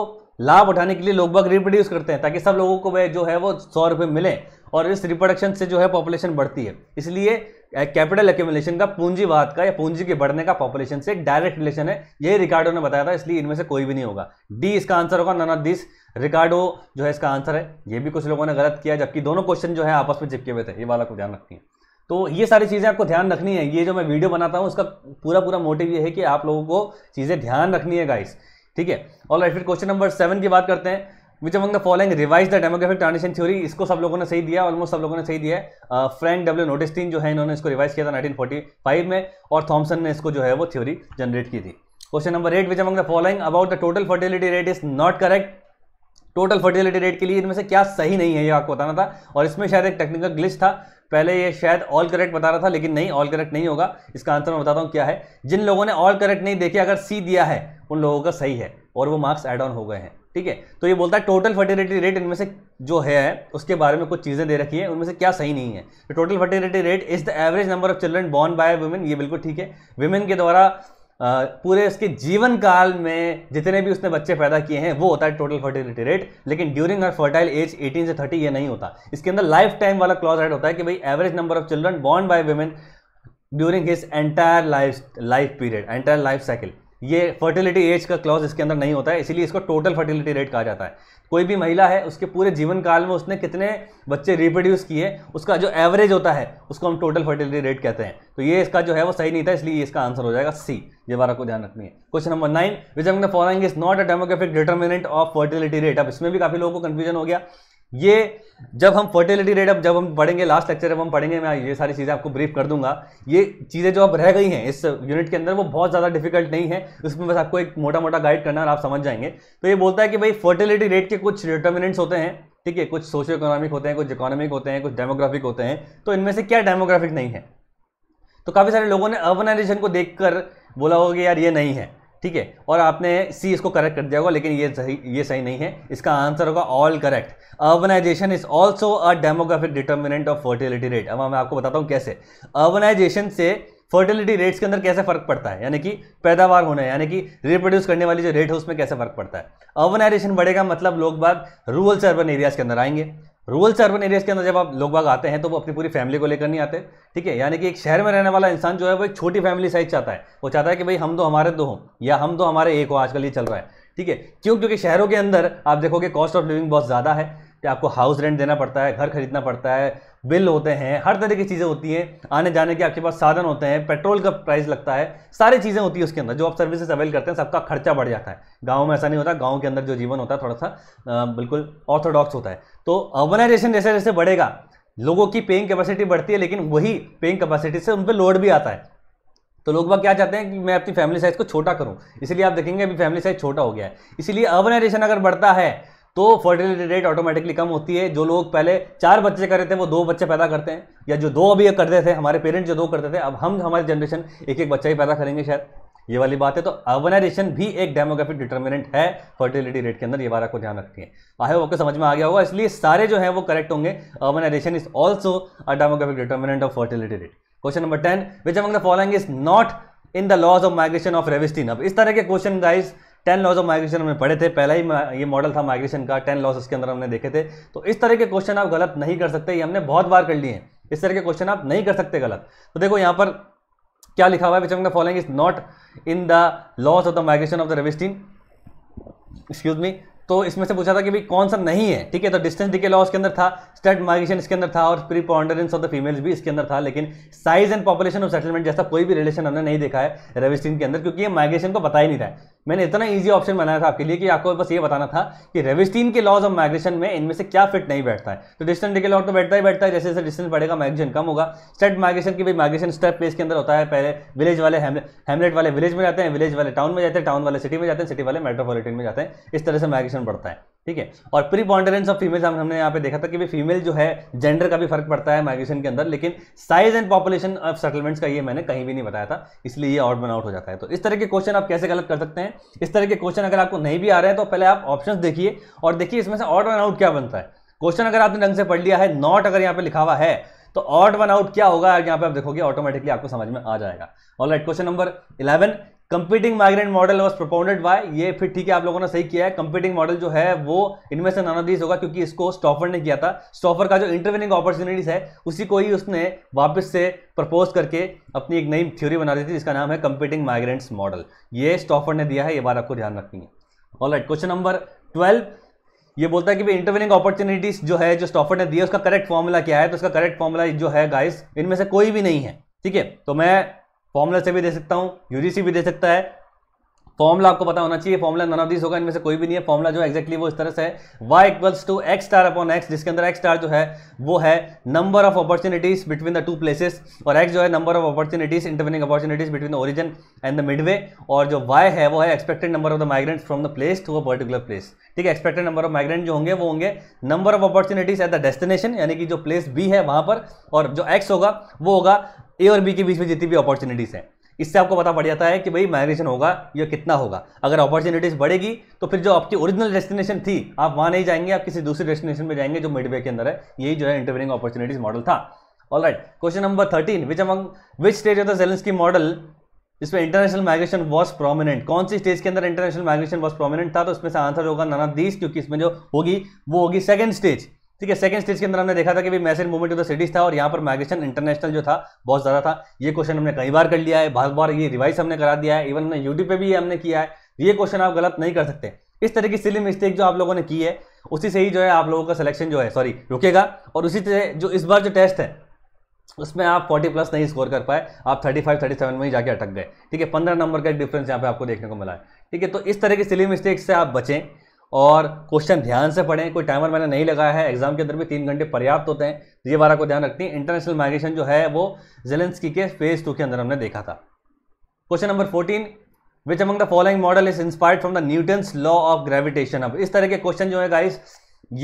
लाभ उठाने के लिए लोग बाग रिप्रोड्यूस करते हैं ताकि सब लोगों को भाई जो है वो सौ रुपये मिले और इस रिप्रोडक्शन से जो है पॉपुलेशन बढ़ती है इसलिए कैपिटल एक्यूमुलेशन का पूंजीवाद का या पूंजी के बढ़ने का पॉपुलेशन से एक डायरेक्ट रिलेशन है यही रिकार्डो ने बताया था इसलिए इनमें से कोई भी नहीं होगा डी इसका आंसर होगा नन ऑफ दिस रिकार्डो जो है इसका आंसर है ये भी कुछ लोगों ने गलत किया जबकि दोनों क्वेश्चन जो है आपस में चिपके हुए थे ये वाला को ध्यान रखनी है तो ये सारी चीज़ें आपको ध्यान रखनी है ये जो मैं वीडियो बनाता हूँ उसका पूरा पूरा मोटिव ये है कि आप लोगों को चीज़ें ध्यान रखनी है गाइस ठीक है और फिर क्वेश्चन नंबर सेवन की बात करते हैं which among the following revise the demographic transition theory इसको सब लोगों ने सही दिया ऑलमोस्ट सब लोगों ने सही दिया फ्रेंड डब्ल्यू तीन जो है इन्होंने इसको रिवाइज किया था नाइनटीन में और थॉमसन ने इसको जो है वो थ्योरी जनरेट की थी question number eight which among the following about the total fertility rate is not correct total fertility rate के लिए इनमें से क्या सही नहीं है ये आपको बताना था और इसमें शायद एक टेक्निकल ग्लिच था पहले ये शायद ऑल करेक्ट बता रहा था लेकिन नहीं ऑल करेक्ट नहीं होगा इसका आंसर मैं बताता हूँ क्या है जिन लोगों ने ऑल करेक्ट नहीं देखे अगर सी दिया है उन लोगों का सही है और वो मार्क्स एड ऑन हो गए हैं ठीक है तो ये बोलता है टोटल फर्टिलिटी रेट इनमें से जो है उसके बारे में कुछ चीज़ें दे रखी है उनमें से क्या सही नहीं है तो total fertility rate is the average number of children born by women ये बिल्कुल ठीक है वुमेन के द्वारा पूरे उसके जीवन काल में जितने भी उसने बच्चे पैदा किए हैं वो होता है टोटल फर्टिलिटी रेट लेकिन ड्यूरिंग हर फर्टाइल एज 18 से 30 ये नहीं होता इसके अंदर लाइफ टाइम वाला क्लॉज ऐड होता है कि भाई average number of children born by women during his entire life life period entire life cycle ये फर्टिलिटी एज का क्लॉज इसके अंदर नहीं होता है इसीलिए इसको टोटल फर्टिलिटी रेट कहा जाता है कोई भी महिला है उसके पूरे जीवन काल में उसने कितने बच्चे रिप्रोड्यूस किए उसका जो एवरेज होता है उसको हम टोटल फर्टिलिटी रेट कहते हैं तो ये इसका जो है वो सही नहीं था इसलिए इसका आंसर हो जाएगा सी ये बार को ध्यान रखनी है question number nine which among following is not a demographic determinant of fertility rate अब इसमें भी काफी लोगों को कंफ्यूजन हो गया ये जब हम फर्टिलिटी रेट अब जब हम पढ़ेंगे लास्ट लेक्चर जब हम पढ़ेंगे मैं ये सारी चीज़ें आपको ब्रीफ कर दूंगा ये चीज़ें जो अब रह गई हैं इस यूनिट के अंदर वो बहुत ज़्यादा डिफिकल्ट नहीं है उसमें बस आपको एक मोटा मोटा गाइड करना और आप समझ जाएंगे तो ये बोलता है कि भाई फर्टिलिटी रेट के कुछ डिटर्मिनेंट्स होते हैं ठीक है कुछ सोशियो इकोनॉमिक होते हैं कुछ इकोनॉमिक होते हैं कुछ डेमोग्राफिक होते हैं तो इनमें से क्या डेमोग्राफिक नहीं है तो काफ़ी सारे लोगों ने अर्बनाइजेशन को देखकर बोला होगा कि यार ये नहीं है ठीक है और आपने सी इसको करेक्ट कर दिया होगा लेकिन ये सही ये सही नहीं है इसका आंसर होगा all correct urbanization is also a demographic determinant of fertility rate अब मैं आपको बताता हूँ कैसे अर्बनाइजेशन से फर्टिलिटी रेट्स के अंदर कैसे फर्क पड़ता है यानी कि पैदावार होना है यानी कि रिप्रोड्यूस करने वाली जो रेट है उसमें कैसे फर्क पड़ता है अर्बनाइजेशन बढ़ेगा मतलब लोग बाग रूरल से अर्बन एरियाज के अंदर आएंगे रूरल से अर्बन एरियाज के अंदर जब आप लोग बाग आते हैं तो वो अपनी पूरी फैमिली को लेकर नहीं आते ठीक है यानी कि एक शहर में रहने वाला इंसान जो है वो एक छोटी फैमिली साइज चाहता है वो चाहता है कि भाई हम दो तो हमारे दो हों या हम दो तो हमारे एक हो आजकल ये चल रहा है ठीक है क्यों क्योंकि शहरों के अंदर आप देखोगे कॉस्ट ऑफ लिविंग बहुत ज़्यादा है कि आपको हाउस रेंट देना पड़ता है घर खरीदना पड़ता है बिल होते हैं हर तरह की चीज़ें होती हैं आने जाने के आपके पास साधन होते हैं पेट्रोल का प्राइस लगता है सारी चीज़ें होती है उसके अंदर जो आप सर्विसेज अवेल करते हैं सबका खर्चा बढ़ जाता है गाँव में ऐसा नहीं होता गाँव के अंदर जो जीवन होता है थोड़ा सा बिल्कुल ऑर्थोडॉक्स होता है तो अर्बनाइजेशन जैसे जैसे बढ़ेगा लोगों की पेइंग कैपेसिटी बढ़ती है लेकिन वही पेइंग कैपेसिटी से उन पर लोड भी आता है तो लोग बात क्या चाहते हैं कि मैं अपनी फैमिली साइज को छोटा करूं इसलिए आप देखेंगे अभी फैमिली साइज छोटा हो गया है इसीलिए अर्बनाइजेशन अगर बढ़ता है तो फर्टिलिटी रेट ऑटोमेटिकली कम होती है जो लोग पहले चार बच्चे कर रहे थे वो दो बच्चे पैदा करते हैं या जो दो अभी करते थे हमारे पेरेंट्स जो दो करते थे अब हम हमारी जनरेशन एक एक बच्चा ही पैदा करेंगे शायद ये वाली बात है तो अर्बनाइजेशन भी एक डेमोग्राफिक डिटर्मिनेंट है फर्टिलिटी रेट के अंदर ये बार आपको ध्यान रखिए आए होप आपको समझ में आ गया होगा इसलिए सारे जो है वो करेक्ट होंगे urbanization is also a demographic determinant of fertility rate question number ten which among the following is not in the laws of migration of Ravenstein अब इस तरह के question guys ten laws of migration हमने पढ़े थे पहला ही ये model था माइग्रेशन का टेन लॉस इसके अंदर हमने देखे थे तो इस तरह के क्वेश्चन आप गलत नहीं कर सकते ये हमने बहुत बार कर लिए हैं इस तरह के क्वेश्चन आप नहीं कर सकते गलत तो देखो यहाँ पर क्या लिखा हुआ है which following is not in the laws of the migration of the Ravenstein excuse me तो इसमें से पूछा था कि भाई कौन सा नहीं है ठीक है तो डिस्टेंस के लॉ उसके अंदर था स्टेट माइग्रेशन इसके अंदर था और preponderance of the females भी इसके अंदर था लेकिन size and population of settlement जैसा कोई भी रिलेशन हमने नहीं देखा है रेविस्टीन के अंदर क्योंकि ये माइग्रेशन को बता ही नहीं रहा है मैंने इतना इजी ऑप्शन बनाया था आपके लिए कि आपको बस ये बताना था कि रेविस्टीन के लॉज ऑफ माइग्रेशन में इनमें से क्या फिट नहीं बैठता है तो डिस्टेंस के लॉ तो बैठता ही बैठता है जैसे जैसे डिस्टेंस बढ़ेगा माइग्रेशन कम होगा स्टेट माइग्रेशन की भी माइग्रेशन स्टेप प्लेस के अंदर होता है पहले विलेज वाले हेमलेट वाले विलेज में जाते हैं विलेज वाले टाउन में जाते हैं टाउन वाले सिटी में जाते हैं सिटी वाले मेट्रोपोलिटन में जाते हैं इस तरह से माइग्रेशन बढ़ता है ठीक है और प्री पॉन्डरेंस ऑफ फीमेल हमने यहाँ पे देखा था कि भी फीमेल जो है जेंडर का भी फर्क पड़ता है माइग्रेशन के अंदर लेकिन size and population of settlements का ये मैंने कहीं भी नहीं बताया था इसलिए ये आउट बनाउट हो जाता है तो इस तरह के क्वेश्चन आप कैसे गलत कर सकते हैं इस तरह के क्वेश्चन अगर आपको नहीं भी आ रहे हैं तो पहले आप ऑप्शन देखिए और देखिए इसमें से ऑर्ड वन आउट क्या बनता है क्वेश्चन अगर आपने ढंग से पढ़ लिया है नॉट अगर यहाँ पे लिखा हुआ है तो ऑट वन आउट क्या होगा यहाँ पे आप देखोगे ऑटोमेटिकली आपको समझ में आ जाएगा all right question number eleven competing migrant model was propounded by ये फिर ठीक है आप लोगों ने सही किया है कंपीटिंग मॉडल जो है वो इनमें से नानादीज होगा क्योंकि इसको स्टॉफर ने किया था स्टॉफर का जो इंटरविनिंग अपॉर्चुनिटीज है उसी को ही उसने वापस से प्रपोज करके अपनी एक नई थ्योरी बना दी थी जिसका नाम है कंपीटिंग माइग्रेंट्स मॉडल ये स्टॉफर ने दिया है ये बात आपको ध्यान रखनी है ऑल क्वेश्चन नंबर ट्वेल्व ये बोलता है कि भाई इंटरविनिंग अपॉर्चुनिटीज जो है जो स्टॉफर ने दिया उसका करेक्ट फॉर्मूला क्या है तो उसका करेक्ट फॉर्मूला जो है गाइस इनमें से कोई भी नहीं है ठीक है तो मैं फॉर्मुला से भी दे सकता हूँ यूजीसी भी दे सकता है फॉर्मुला आपको पता होना चाहिए फॉर्मुला नन ऑफ दिस होगा इनमें से कोई भी नहीं है फॉर्मुला जो एक्जैक्टली वो इस तरह से है Y equals to X star upon X जिसके अंदर एक्स स्टार जो है वो है number of opportunities between the two places और एक्स जो है number of opportunities intervening opportunities between the origin and the midway और जो वाई है वो है expected number of the migrants from the place to a particular place ठीक है एक्सपेक्टेड नंबर ऑफ माइग्रेंट जो होंगे वो होंगे number of opportunities at the destination यानी कि जो प्लेस बी है वहाँ पर और जो एक्स होगा वो होगा ए और बी के बीच में जितनी भी अपॉर्चुनिटीज़ हैं इससे आपको पता पड़ जाता है कि भाई माइग्रेशन होगा या कितना होगा अगर अपॉर्चुनिटीज़ बढ़ेगी तो फिर जो आपकी ओरिजिनल डेस्टिनेशन थी आप वहाँ नहीं जाएंगे आप किसी दूसरी डेस्टिनेशन में जाएंगे जो मिडवे के अंदर है यही जो है इंटरव्यूरिंग अपॉर्चुनिटीज़ मॉडल था all right question number thirteen which among which stage of the की मॉडल इसमें इंटरनेशनल माइग्रेशन वॉज प्रोमिनेंट कौन सी स्टेज के अंदर इंटरनेशनल माइग्रेशन वॉज प्रोमिनेंट था तो उसमें से आंसर होगा नाना दीज क्योंकि इसमें जो होगी वो होगी सेकेंड स्टेज ठीक है सेकंड स्टेज के अंदर हमने देखा था कि भाई massive movement of the cities था और यहाँ पर माइग्रेशन इंटरनेशनल जो था बहुत ज़्यादा था ये क्वेश्चन हमने कई बार कर लिया है बहुत बार ये रिवाइज हमने करा दिया है इवन हमने यूट्यूब पे भी हमने किया है ये क्वेश्चन आप गलत नहीं कर सकते इस तरह की सिली मिस्टेक जो आप लोगों ने की है उसी से ही जो है आप लोगों का सिलेक्शन जो है सॉरी रुकेगा और उसी से जो इस बार जो टेस्ट है उसमें आप 40 प्लस नहीं स्कोर कर पाए आप 35, 37 में ही जाके अटक गए ठीक है 15 नंबर का डिफरेंस यहाँ पे आपको देखने को मिला है ठीक है तो इस तरह की सिली मिस्टेक से आप बचें और क्वेश्चन ध्यान से पढ़ें कोई टाइमर मैंने नहीं लगाया है एग्जाम के अंदर भी तीन घंटे पर्याप्त होते हैं तो ये बारह को ध्यान रखती है इंटरनेशनल माइग्रेशन जो है वो जेलेंसकी के फेज टू के अंदर हमने देखा था question number fourteen which among the following model is inspired from the Newton's law of gravitation अब इस तरह के क्वेश्चन जो है गाइस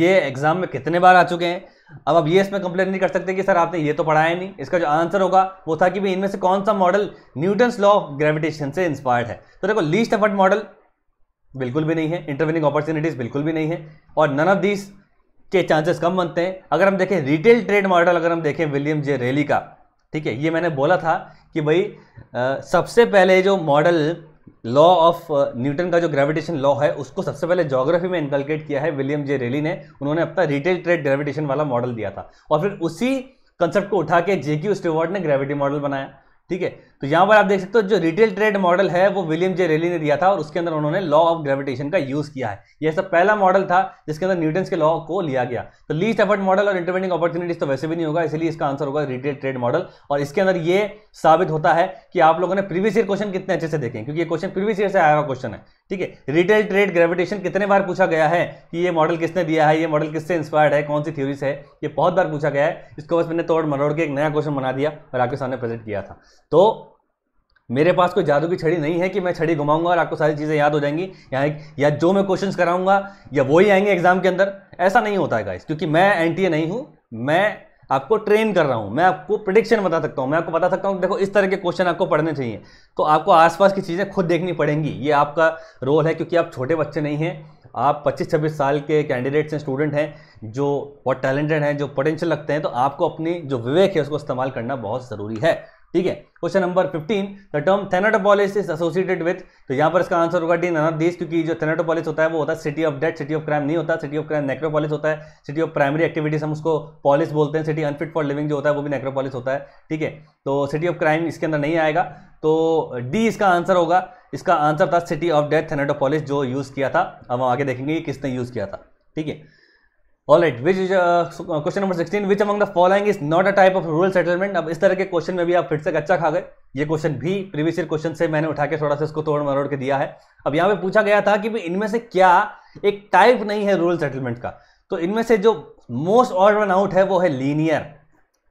ये एग्जाम में कितने बार आ चुके हैं अब अब ये इसमें कंप्लेन नहीं कर सकते कि सर आपने ये तो पढ़ाया नहीं इसका जो आंसर होगा वो था कि भाई इनमें से कौन सा model Newton's law of gravitation से इंस्पायर्ड है तो देखो लीस्ट एफर्ट मॉडल बिल्कुल भी नहीं है इंटरविनिंग अपॉर्चुनिटीज़ बिल्कुल भी नहीं है और नन ऑफ दीज के चांसेस कम बनते हैं अगर हम देखें रिटेल ट्रेड मॉडल अगर हम देखें विलियम जे रैली का ठीक है ये मैंने बोला था कि भाई आ, सबसे पहले जो मॉडल लॉ ऑफ न्यूटन का जो ग्रेविटेशन लॉ है उसको सबसे पहले जोग्राफी में इंकल्केट किया है विलियम जे रेली ने उन्होंने अपना रिटेल ट्रेड ग्रेविटेशन वाला मॉडल दिया था और फिर उसी कंसेप्ट को उठा के जे स्टेवर्ड ने ग्रेविटी मॉडल बनाया ठीक है तो यहाँ पर आप देख सकते हो जो रिटेल ट्रेड मॉडल है वो विलियम जे रेली ने दिया था और उसके अंदर उन्होंने लॉ ऑफ ग्रेविटेशन का यूज किया है यह सब पहला मॉडल था जिसके अंदर न्यूटन के लॉ को लिया गया तो लीस्ट एफर्ट मॉडल और इंटरवेंडिंग अपॉर्चुनिटीज तो वैसे भी नहीं होगा इसलिए इसका आंसर होगा रिटेल ट्रेड मॉडल और इसके अंदर यह साबित होता है कि आप लोगों ने प्रीवियस ईयर क्वेश्चन कितने अच्छे से देखें क्योंकि ये क्वेश्चन प्रीवियस ईयर से आया हुआ क्वेश्चन है ठीक है रिटेल ट्रेड ग्रेविटेशन कितने बार पूछा गया है कि ये मॉडल किसने दिया है ये मॉडल किससे इंस्पायर्ड है कौन सी थ्योरी से है ये बहुत बार पूछा गया है इसको बस मैंने तोड़ मरोड़ के एक नया क्वेश्चन बना दिया और आपके सामने प्रेजेंट किया था तो मेरे पास कोई जादू की छड़ी नहीं है कि मैं छड़ी घुमाऊंगा और आपको सारी चीज़ें याद हो जाएंगी या या जो मैं क्वेश्चंस कराऊंगा या वही आएंगे एग्जाम के अंदर ऐसा नहीं होता है गाइस क्योंकि मैं एन नहीं हूँ मैं आपको ट्रेन कर रहा हूँ मैं आपको प्रडिक्शन बता सकता हूँ मैं आपको बता सकता हूँ देखो इस तरह के क्वेश्चन आपको पढ़ने चाहिए तो आपको आसपास की चीज़ें खुद देखनी पड़ेंगी ये आपका रोल है क्योंकि आप छोटे बच्चे नहीं हैं आप 25-26 साल के कैंडिडेट्स हैं स्टूडेंट हैं जो बहुत टैलेंटेड हैं जो पोटेंशियल लगते हैं तो आपको अपनी जो विवेक है उसको इस्तेमाल करना बहुत ज़रूरी है ठीक है question number 15 the term thanatopolis is associated with तो यहाँ पर इसका आंसर होगा डी नन ऑफ दीज क्योंकि जो थेनाटोपोलिस होता है वो होता है city of death city of crime नहीं होता सिटी ऑफ क्राइम नेक्रोपोलिस होता है सिटी ऑफ प्राइमरी एक्टिविटीज हम उसको पॉलिस बोलते हैं सिटी अनफिट फॉर लिविंग जो होता है वो भी नेक्रोपोलिस होता है ठीक है तो सिटी ऑफ क्राइम इसके अंदर नहीं आएगा तो डी इसका आंसर होगा इसका आंसर था सिटी ऑफ डेथ थेनाटोपोलिस जो यूज़ किया था अब हम आगे देखेंगे किसने यूज़ किया था ठीक है all right which question number sixteen which among the following is not a type of rural settlement अब इस तरह के क्वेश्चन में भी आप फिर से अच्छा खा गए ये क्वेश्चन भी प्रीवियस ईयर क्वेश्चन से मैंने उठा के थोड़ा सा इसको तोड़ मरोड़ के दिया है अब यहाँ पे पूछा गया था कि इनमें से क्या एक टाइप नहीं है रूरल सेटलमेंट का तो इनमें से जो मोस्ट ऑर्डर आउट है वो है लीनियर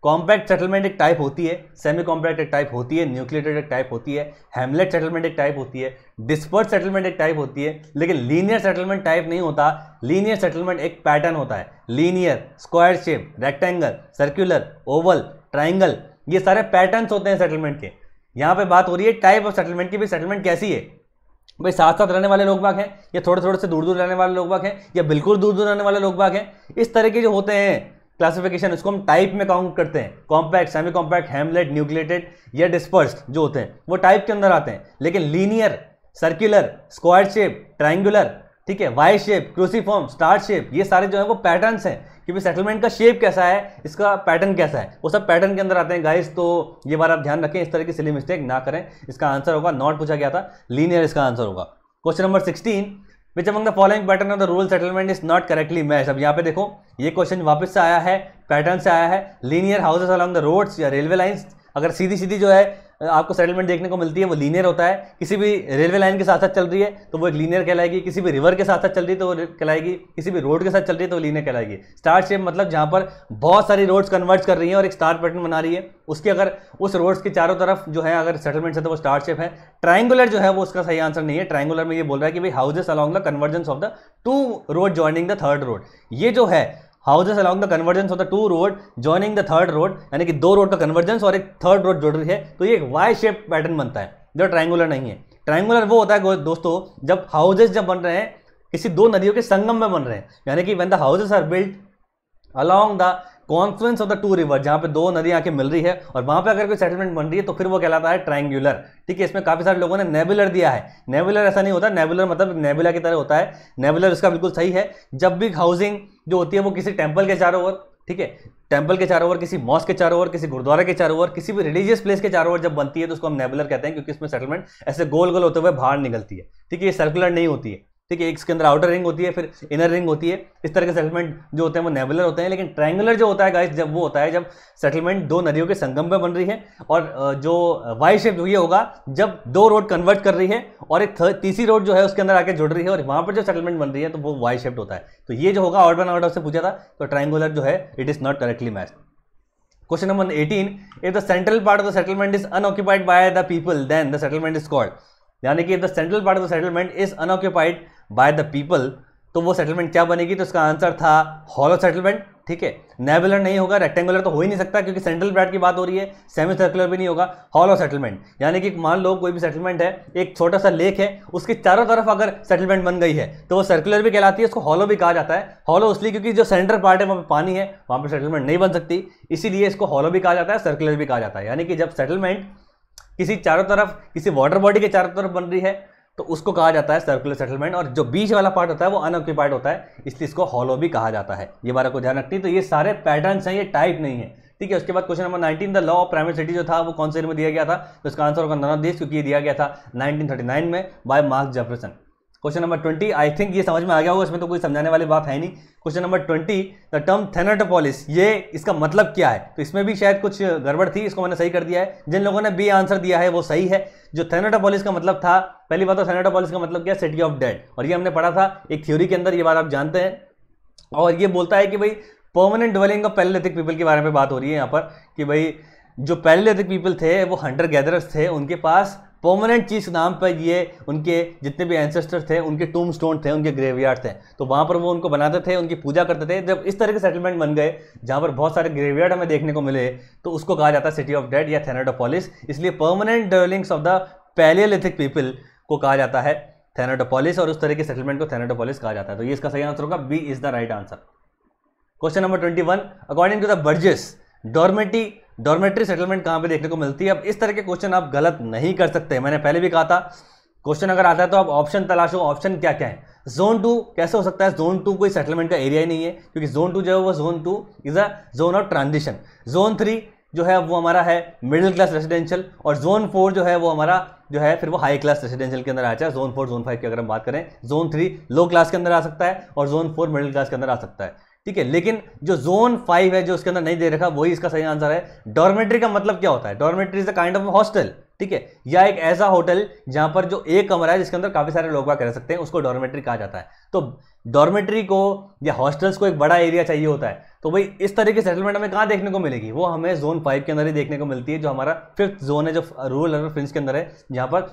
कॉम्पैक्ट सेटलमेंट एक टाइप होती है सेमी कॉम्पैक्ट एक टाइप होती है न्यूक्लियटेड एक टाइप होती है हेमलेट सेटलमेंट एक टाइप होती है डिस्पर्ट सेटलमेंट एक टाइप होती है लेकिन लीनियर सेटलमेंट टाइप नहीं होता लीनियर सेटलमेंट एक पैटर्न होता है linear square shape rectangle circular oval triangle ये सारे पैटर्नस होते हैं सेटलमेंट के यहाँ पर बात हो रही है टाइप ऑफ सेटलमेंट की भी सेटलमेंट कैसी है भाई साथ साथ रहने वाले लोग बाग हैं या थोड़े थोड़े से दूर दूर रहने वाले लोग बाग हैं या बिल्कुल दूर दूर रहने वाले लोग बाग हैं इस तरह के जो होते हैं क्लासिफिकेशन इसको हम टाइप में काउंट करते हैं compact semi compact hamlet nucleated या डिस्पर्स जो होते हैं वो टाइप के अंदर आते हैं लेकिन linear circular square shape triangular ठीक है Y shape cruciform star shape ये सारे जो है वो पैटर्न हैं कि भाई सेटलमेंट का शेप कैसा है इसका पैटर्न कैसा है वो सब पैटर्न के अंदर आते हैं गाइस तो ये बार आप ध्यान रखें इस तरह की सिली मिस्टेक ना करें इसका आंसर होगा नॉट पूछा गया था लीनियर इसका आंसर होगा question number sixteen which among the following pattern of the rural settlement is not correctly match अब यहाँ पे देखो ये क्वेश्चन वापस से आया है पैटर्न से आया है linear houses along the roads या रेलवे लाइन्स अगर सीधी सीधी जो है आपको सेटलमेंट देखने को मिलती है वो लीनियर होता है किसी भी रेलवे लाइन के साथ साथ चल रही है तो वो एक लीनियर कहलाएगी किसी भी रिवर के साथ साथ चल रही है तो वो कहलाएगी किसी भी रोड के साथ चल रही है तो वो लीनियर कहलाएगी स्टार शेप मतलब जहाँ पर बहुत सारी रोड्स कन्वर्ट कर रही हैं और एक स्टार पैटर्न बना रही है उसके अगर उस रोड्स के चारों तरफ जो है अगर सेटलमेंट है तो वो स्टार शेप है ट्राइंगुलर जो है वो उसका सही आंसर नहीं है ट्राइंगुलर में ये बोल रहा है कि भाई houses along the convergence of the two road joining the third road ये जो है houses along the convergence of the two road joining the third road यानी कि दो रोड का कन्वर्जेंस और एक थर्ड रोड जुड़ रही है तो ये एक वाई शेप पैटर्न बनता है जो ट्राइंगुलर नहीं है ट्राइंगुलर वो होता है दोस्तों जब हाउसेज जब बन रहे हैं किसी दो नदियों के संगम में बन रहे हैं यानी कि when the houses are built along the confluence of the two river जहाँ पे दो नदियाँ आके मिल रही है और वहाँ पे अगर कोई सेटलमेंट बन रही है तो फिर वो कहलाता है ट्रायंगुलर ठीक है इसमें काफ़ी सारे लोगों ने नेबुलर दिया है नेबुलर ऐसा नहीं होता नेबुलर मतलब नेबुला की तरह होता है नेबुलर इसका बिल्कुल सही है जब भी हाउसिंग जो होती है वो किसी टेम्पल के चारों ओर ठीक है टेम्पल के चारों ओर किसी मॉस्क के चारों ओर किसी गुरुद्वारा के चारों ओर किसी भी रिलीजियस प्लेस के चारों ओर जब बनती है तो उसको हम नेबुलर कहते हैं क्योंकि इसमें सेटलमेंट ऐसे गोल गोल होते हुए बाहर निकलती है ठीक है ये सर्कुलर नहीं होती है ठीक है एक इसके अंदर आउटर रिंग होती है फिर इनर रिंग होती है इस तरह के सेटलमेंट जो होते हैं वो नेबुलर होते हैं लेकिन ट्रायंगुलर जो होता है गाइस जब वो होता है जब सेटलमेंट दो नदियों के संगम पर बन रही है और जो वाई शेप ये होगा जब दो रोड कन्वर्ट कर रही है और एक तीसरी रोड जो है उसके अंदर आके जुड़ रही है और वहाँ पर जो सेटलमेंट बन रही है तो वो वाई शेप होता है तो ये जो होगा ऑर्डर ऑर्डर से पूछा था तो ट्राइंगुलर जो है it is not correctly match question number 18. If the central part of the settlement is unoccupied by the people then the settlement is called यानी कि if the central part of the settlement is unoccupied by the people तो वो settlement क्या बनेगी तो उसका answer था hollow settlement ठीक है नेबुलर नहीं होगा रेक्टेंगुलर तो हो ही नहीं सकता क्योंकि सेंट्रल ब्रैड की बात हो रही है सेमी सर्कुलर भी नहीं होगा हॉलो सेटलमेंट यानी कि मान लो कोई भी सेटलमेंट है एक छोटा सा लेक है उसके चारों तरफ अगर सेटलमेंट बन गई है तो वो सर्कुलर भी कहलाती है उसको हॉलो भी कहा जाता है हॉलो इसलिए क्योंकि जो सेंटर पार्ट है वहाँ पर पानी है वहाँ पर सेटलमेंट नहीं बन सकती इसीलिए इसको हॉलो भी कहा जाता है सर्कुलर भी कहा जाता है यानी कि जब सेटलमेंट किसी चारों तरफ किसी वाटर बॉडी के चारों तरफ बन रही है तो उसको कहा जाता है सर्कुलर सेटलमेंट और जो बीच वाला पार्ट होता है वो अनऑक्यूपाइड होता है इसलिए इसको हॉलो भी कहा जाता है ये बारे को ध्यान रखती है तो ये सारे पैटर्न हैं ये टाइप नहीं है ठीक है उसके बाद question number nineteen the law of primate city जो था वो कौन से ईयर में दिया गया था तो इसका आंसर होगा नन ऑफ दिस क्योंकि ये दिया गया था नाइनटीन में by Mark Jefferson question number twenty I think ये समझ में आ गया होगा इसमें तो कोई समझाने वाली बात है नहीं question number twenty the term thanatopolis ये इसका मतलब क्या है तो इसमें भी शायद कुछ गड़बड़ थी इसको मैंने सही कर दिया है जिन लोगों ने बी आंसर दिया है वो सही है जो थेनाटोपोलिस का मतलब था पहली बात तो थेनाटोपोलिस का मतलब क्या सिटी ऑफ डेड और ये हमने पढ़ा था एक थ्योरी के अंदर ये बात आप जानते हैं और ये बोलता है कि भाई permanent dwelling of palaeolithic people के बारे में बात हो रही है यहाँ पर कि भाई जो पैलेथिक पीपल थे वो हंडर गैदरर्स थे उनके पास पर्मानेंट चीज़ के नाम पर ये उनके जितने भी एंसेस्टर थे उनके टूम स्टोन थे उनके ग्रेवयार्ड थे तो वहां पर वो उनको बनाते थे उनकी पूजा करते थे जब इस तरह के सेटलमेंट बन गए जहां पर बहुत सारे ग्रेवयार्ड हमें देखने को मिले तो उसको कहा जाता है सिटी ऑफ डेड या थेनाडोपोलिस इसलिए permanent dwellings of the palaeolithic people को कहा जाता है थेनाडोपोलिस और उस तरह के सेटलमेंट को थेनाडोपोलिस कहा जाता है तो ये इसका सही आंसर होगा B is the right answer question number twenty one according to the Burgess dormitory dormitory settlement कहाँ पे देखने को मिलती है अब इस तरह के क्वेश्चन आप गलत नहीं कर सकते मैंने पहले भी कहा था क्वेश्चन अगर आता है तो आप ऑप्शन तलाशो ऑप्शन क्या क्या है जोन टू कैसे हो सकता है जोन टू कोई सेटलमेंट का एरिया ही नहीं है क्योंकि जोन टू जो है वो zone two is a zone of transition zone three जो है वो हमारा है मिडिल क्लास रेसिडेंशियल और जोन फोर जो है वो हमारा जो है फिर वो हाई क्लास रेसिडेंशियल के अंदर आ जाए जोन फोर जोन फाइव की अगर हम बात करें जोन थ्री लो क्लास के अंदर आ सकता है और जोन फोर मिडिल क्लास के अंदर आ सकता है ठीक है लेकिन जो जोन फाइव है जो उसके अंदर नहीं दे रखा वही इसका सही आंसर है डॉर्मेट्री का मतलब क्या होता है dormitory is a kind of hostel ठीक है या एक ऐसा होटल जहां पर जो एक कमरा है जिसके अंदर काफी सारे लोग रह सकते हैं उसको डॉर्मेट्री कहा जाता है तो डॉर्मेट्री को या हॉस्टल्स को एक बड़ा एरिया चाहिए होता है तो भाई इस तरह की सेटलमेंट हमें कहाँ देखने को मिलेगी वो हमें जोन फाइव के अंदर ही देखने को मिलती है जो हमारा फिफ्थ जोन है जो रूरल अर्बन फ्रिंस के अंदर है जहाँ पर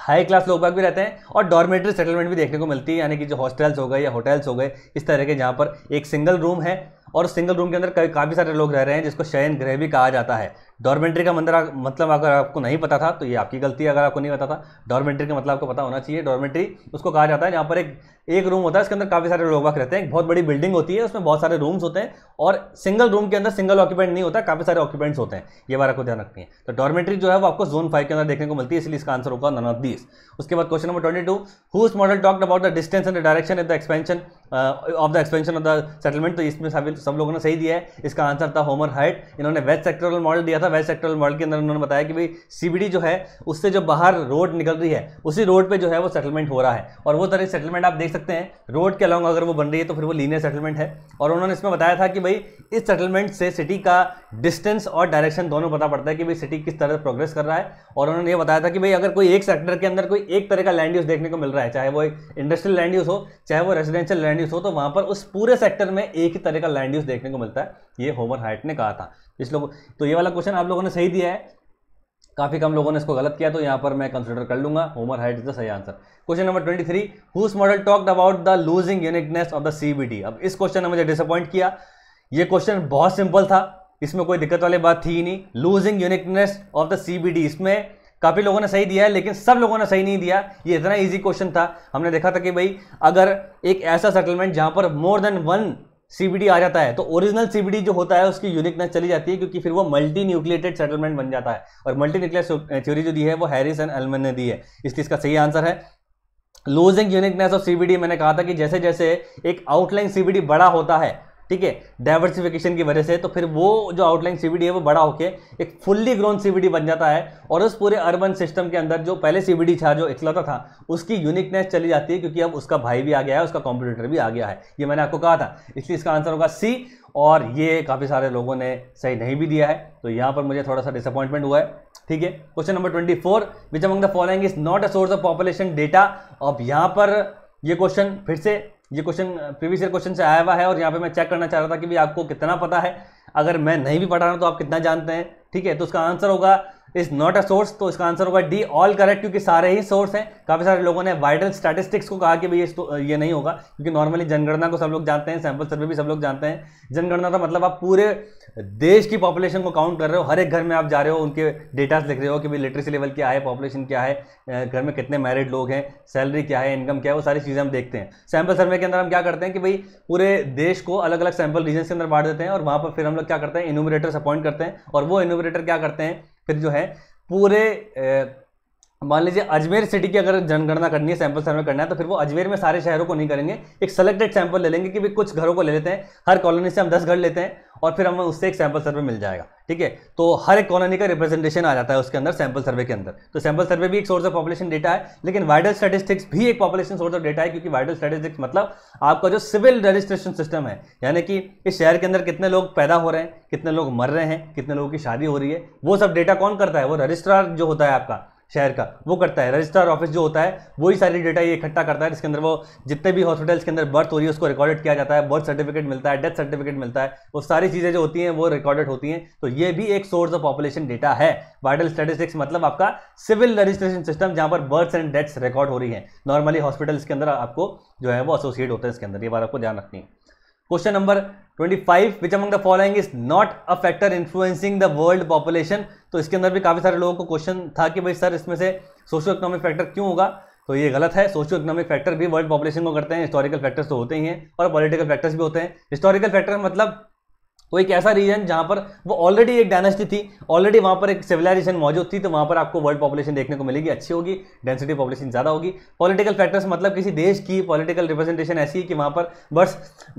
हाई क्लास लोग भी रहते हैं और डॉर्मेटरी सेटलमेंट भी देखने को मिलती है यानी कि जो हॉस्टल्स हो गए या होटल्स हो गए इस तरह के जहाँ पर एक सिंगल रूम है और उस सिंगल रूम के अंदर काफ़ी सारे लोग रह रहे हैं जिसको शयन गृह भी कहा जाता है डॉर्मेंट्री का मंदिर मतलब अगर आपको नहीं पता था तो ये आपकी गलती है अगर आपको नहीं पता था डॉर्मेंट्री का मतलब आपको पता होना चाहिए डॉर्मेंट्री उसको कहा जाता है जहाँ पर एक एक रूम होता है इसके अंदर काफी सारे लोग रहते हैं एक बहुत बड़ी बिल्डिंग होती है उसमें बहुत सारे रूम्स होते हैं और सिंगल रूम के अंदर सिंगल ऑक्यूपेंट नहीं होता काफी सारे ऑक्यूपेंट्स होते हैं ये बार आपको ध्यान रखते हैं तो डॉर्मेट्री जो है वो आपको जोन फाइव के अंदर देखने को मिलती है इसलिए इसका आंसर होगा नन ऑफ दीज उसके बाद question number twenty two whose model talked about the distance and the direction at the expansion of the expansion of the settlement तो इसमें सब लोगों ने सही दिया है इसका आंसर था होमर हाइट इन्होंने वेस्ट सेक्टोरल मॉडल दिया था वेस्ट सेक्टोरल मॉडल के अंदर उन्होंने बताया कि भाई सीबीडी जो है उससे जो बाहर रोड निकल रही है उसी रोड पर जो है वो सेटलमेंट हो रहा है और वो तरह सेटलमेंट आप देख सकते सकते हैं रोड के अलावा अगर वो बन रही है तो फिर वो लीनियर सेटलमेंट है और उन्होंने इसमें बताया था कि भाई इस सेटलमेंट से सिटी का डिस्टेंस और डायरेक्शन दोनों पता पड़ता है कि भाई सिटी किस तरह से प्रोग्रेस कर रहा है और उन्होंने ये बताया था कि भाई अगर कोई एक सेक्टर के अंदर कोई एक तरह का लैंड यूज़ देखने को मिल रहा है चाहे वो इंडस्ट्रियल लैंड यूज़ हो चाहे वो रेजिडेंशियल लैंड यूज़ हो तो वहाँ पर उस पूरे सेक्टर में एक ही तरह का लैंड यूज़ देखने को मिलता है ये होमर हाइट ने कहा था इस लोग तो ये वाला क्वेश्चन आप लोगों ने सही दिया है काफ़ी कम लोगों ने इसको गलत किया तो यहां पर मैं कंसिडर कर लूंगा होमर हाइट इज द सही answer question number twenty three whose model talked about the losing uniqueness of the CBD अब इस क्वेश्चन ने मुझे डिसअपॉइंट किया ये क्वेश्चन बहुत सिंपल था इसमें कोई दिक्कत वाली बात थी ही नहीं losing uniqueness of the CBD इसमें काफ़ी लोगों ने सही दिया है लेकिन सब लोगों ने सही नहीं दिया ये इतना इजी क्वेश्चन था हमने देखा था कि भाई अगर एक ऐसा सेटलमेंट जहां पर मोर देन वन सीबीडी आ जाता है तो ओरिजिनल सीबीडी जो होता है उसकी यूनिकनेस चली जाती है क्योंकि फिर वो मल्टी न्यूक्लिएटेड सेटलमेंट बन जाता है और मल्टी न्यूक्लियर थ्योरी जो दी है वो हैरिस एंड एलमन ने दी है इसलिए इसका सही आंसर है लूजिंग यूनिकनेस ऑफ सीबीडी मैंने कहा था कि जैसे जैसे एक आउटलाइन सीबीडी बड़ा होता है ठीक है डाइवर्सिफिकेशन की वजह से तो फिर वो जो आउटलाइन सीबीडी है वो बड़ा होकर एक फुल्ली ग्रोन सीबीडी बन जाता है और उस पूरे अर्बन सिस्टम के अंदर जो पहले सीबीडी था जो इकलौता था उसकी यूनिकनेस चली जाती है क्योंकि अब उसका भाई भी आ गया है उसका कॉम्पिटेटर भी आ गया है ये मैंने आपको कहा था इसलिए इसका आंसर होगा सी और ये काफ़ी सारे लोगों ने सही नहीं भी दिया है तो यहाँ पर मुझे थोड़ा सा डिसअपॉइंटमेंट हुआ है ठीक है question number twenty four which among the following is not a source of population data अब यहाँ पर ये क्वेश्चन फिर से ये क्वेश्चन प्रीवियस ईयर क्वेश्चन से आया हुआ है और यहाँ पे मैं चेक करना चाह रहा था कि भाई आपको कितना पता है अगर मैं नहीं भी पढ़ा रहा तो आप कितना जानते हैं ठीक है तो उसका आंसर होगा इज नॉट अ सोर्स तो इसका आंसर होगा डी ऑल करेक्ट क्योंकि सारे ही सोर्स हैं काफ़ी सारे लोगों ने वाइटल स्टैटिस्टिक्स को कहा कि भाई ये तो ये नहीं होगा क्योंकि नॉर्मली जनगणना को सब लोग जानते हैं सैंपल सर्वे भी सब लोग जानते हैं जनगणना का मतलब आप पूरे देश की पॉपुलेशन को काउंट कर रहे हो हर एक घर में आप जा रहे हो उनके डेटास लिख रहे हो कि भाई लिटरेसी लेवल क्या है पॉपुलेशन क्या है घर में कितने मैरिड लोग हैं सैलरी क्या है इनकम क्या है वो सारी चीज़ें हम देखते हैं सैंपल सर्वे के अंदर हम क्या करते हैं कि भाई पूरे देश को अलग अलग सैंपल रीजन के अंदर बांट देते हैं और वहाँ पर फिर हम लोग क्या करते हैं इनोमिनेटर्स अपॉइंट करते हैं और वो इनोमिनेटर क्या करते हैं फिर जो है पूरे मान लीजिए अजमेर सिटी की अगर जनगणना करनी है सैंपल सर्वे करना है तो फिर वो अजमेर में सारे शहरों को नहीं करेंगे एक सेलेक्टेड सैंपल ले लेंगे कि भाई कुछ घरों को ले लेते हैं हर कॉलोनी से हम दस घर लेते हैं और फिर हमें उससे एक सैंपल सर्वे मिल जाएगा ठीक है तो हर एक कॉलोनी का रिप्रेजेंटेशन आ जाता है उसके अंदर सैंपल सर्वे के अंदर तो सैंपल सर्वे भी एक सोर्स ऑफ पॉपुलेशन डेटा है लेकिन वाइडल स्टेटिस्टिक्स भी एक पॉपुलेशन सोर्स ऑफ डेटा है क्योंकि वाइडल स्टैटिस्टिक्स मतलब आपका जो सिविल रजिस्ट्रेशन सिस्टम है यानी कि इस शहर के अंदर कितने लोग पैदा हो रहे हैं कितने लोग मर रहे हैं कितने लोगों की शादी हो रही है वो सब डेटा कौन करता है वो रजिस्ट्रार जो होता है आपका शहर का वो करता है रजिस्ट्रार ऑफिस जो होता है वही सारी डेटा ये इकट्ठा करता है जिसके अंदर वो जितने भी हॉस्पिटल्स के अंदर बर्थ हो रही है उसको रिकॉर्डेड किया जाता है बर्थ सर्टिफिकेट मिलता है डेथ सर्टिफिकेट मिलता है वो सारी चीज़ें जो होती हैं वो रिकॉर्डेड होती हैं तो ये भी एक सोर्स ऑफ पॉपुलेशन डेटा है वाइटल स्टेटिस्टिक्स मतलब आपका सिविल रजिस्ट्रेशन सिस्टम जहाँ पर बर्थ्स एंड डेथ्स रिकॉर्ड हो रही है नॉर्मली हॉस्पिटल्स के अंदर आपको जो है वो एसोसिएट होते हैं इसके अंदर ये बात आपको ध्यान रखनी है number twenty 25 which among the following is not a factor influencing the world population तो इसके अंदर भी काफ़ी सारे लोगों को क्वेश्चन था कि भाई सर इसमें से सोशो इकोनॉमिक फैक्टर क्यों होगा तो ये गलत है सोशो इकोनॉमिक फैक्टर भी वर्ल्ड पॉपुलेशन को करते हैं हिस्टोरिकल फैक्टर्स तो होते ही हैं और पॉलिटिकल फैक्टर्स भी होते हैं हिस्टोरिकल फैक्टर मतलब वो तो एक ऐसा रीजन जहां पर वो ऑलरेडी एक डायनेस्टी थी ऑलरेडी वहां पर एक सिविलाइजेशन मौजूद थी तो वहां पर आपको वर्ल्ड पॉपुलेशन देखने को मिलेगी अच्छी होगी डेंसिटी पॉपुलेशन ज़्यादा होगी पॉलिटिकल फैक्टर्स मतलब किसी देश की पॉलिटिकल रिप्रेजेंटेशन ऐसी है कि वहां पर बस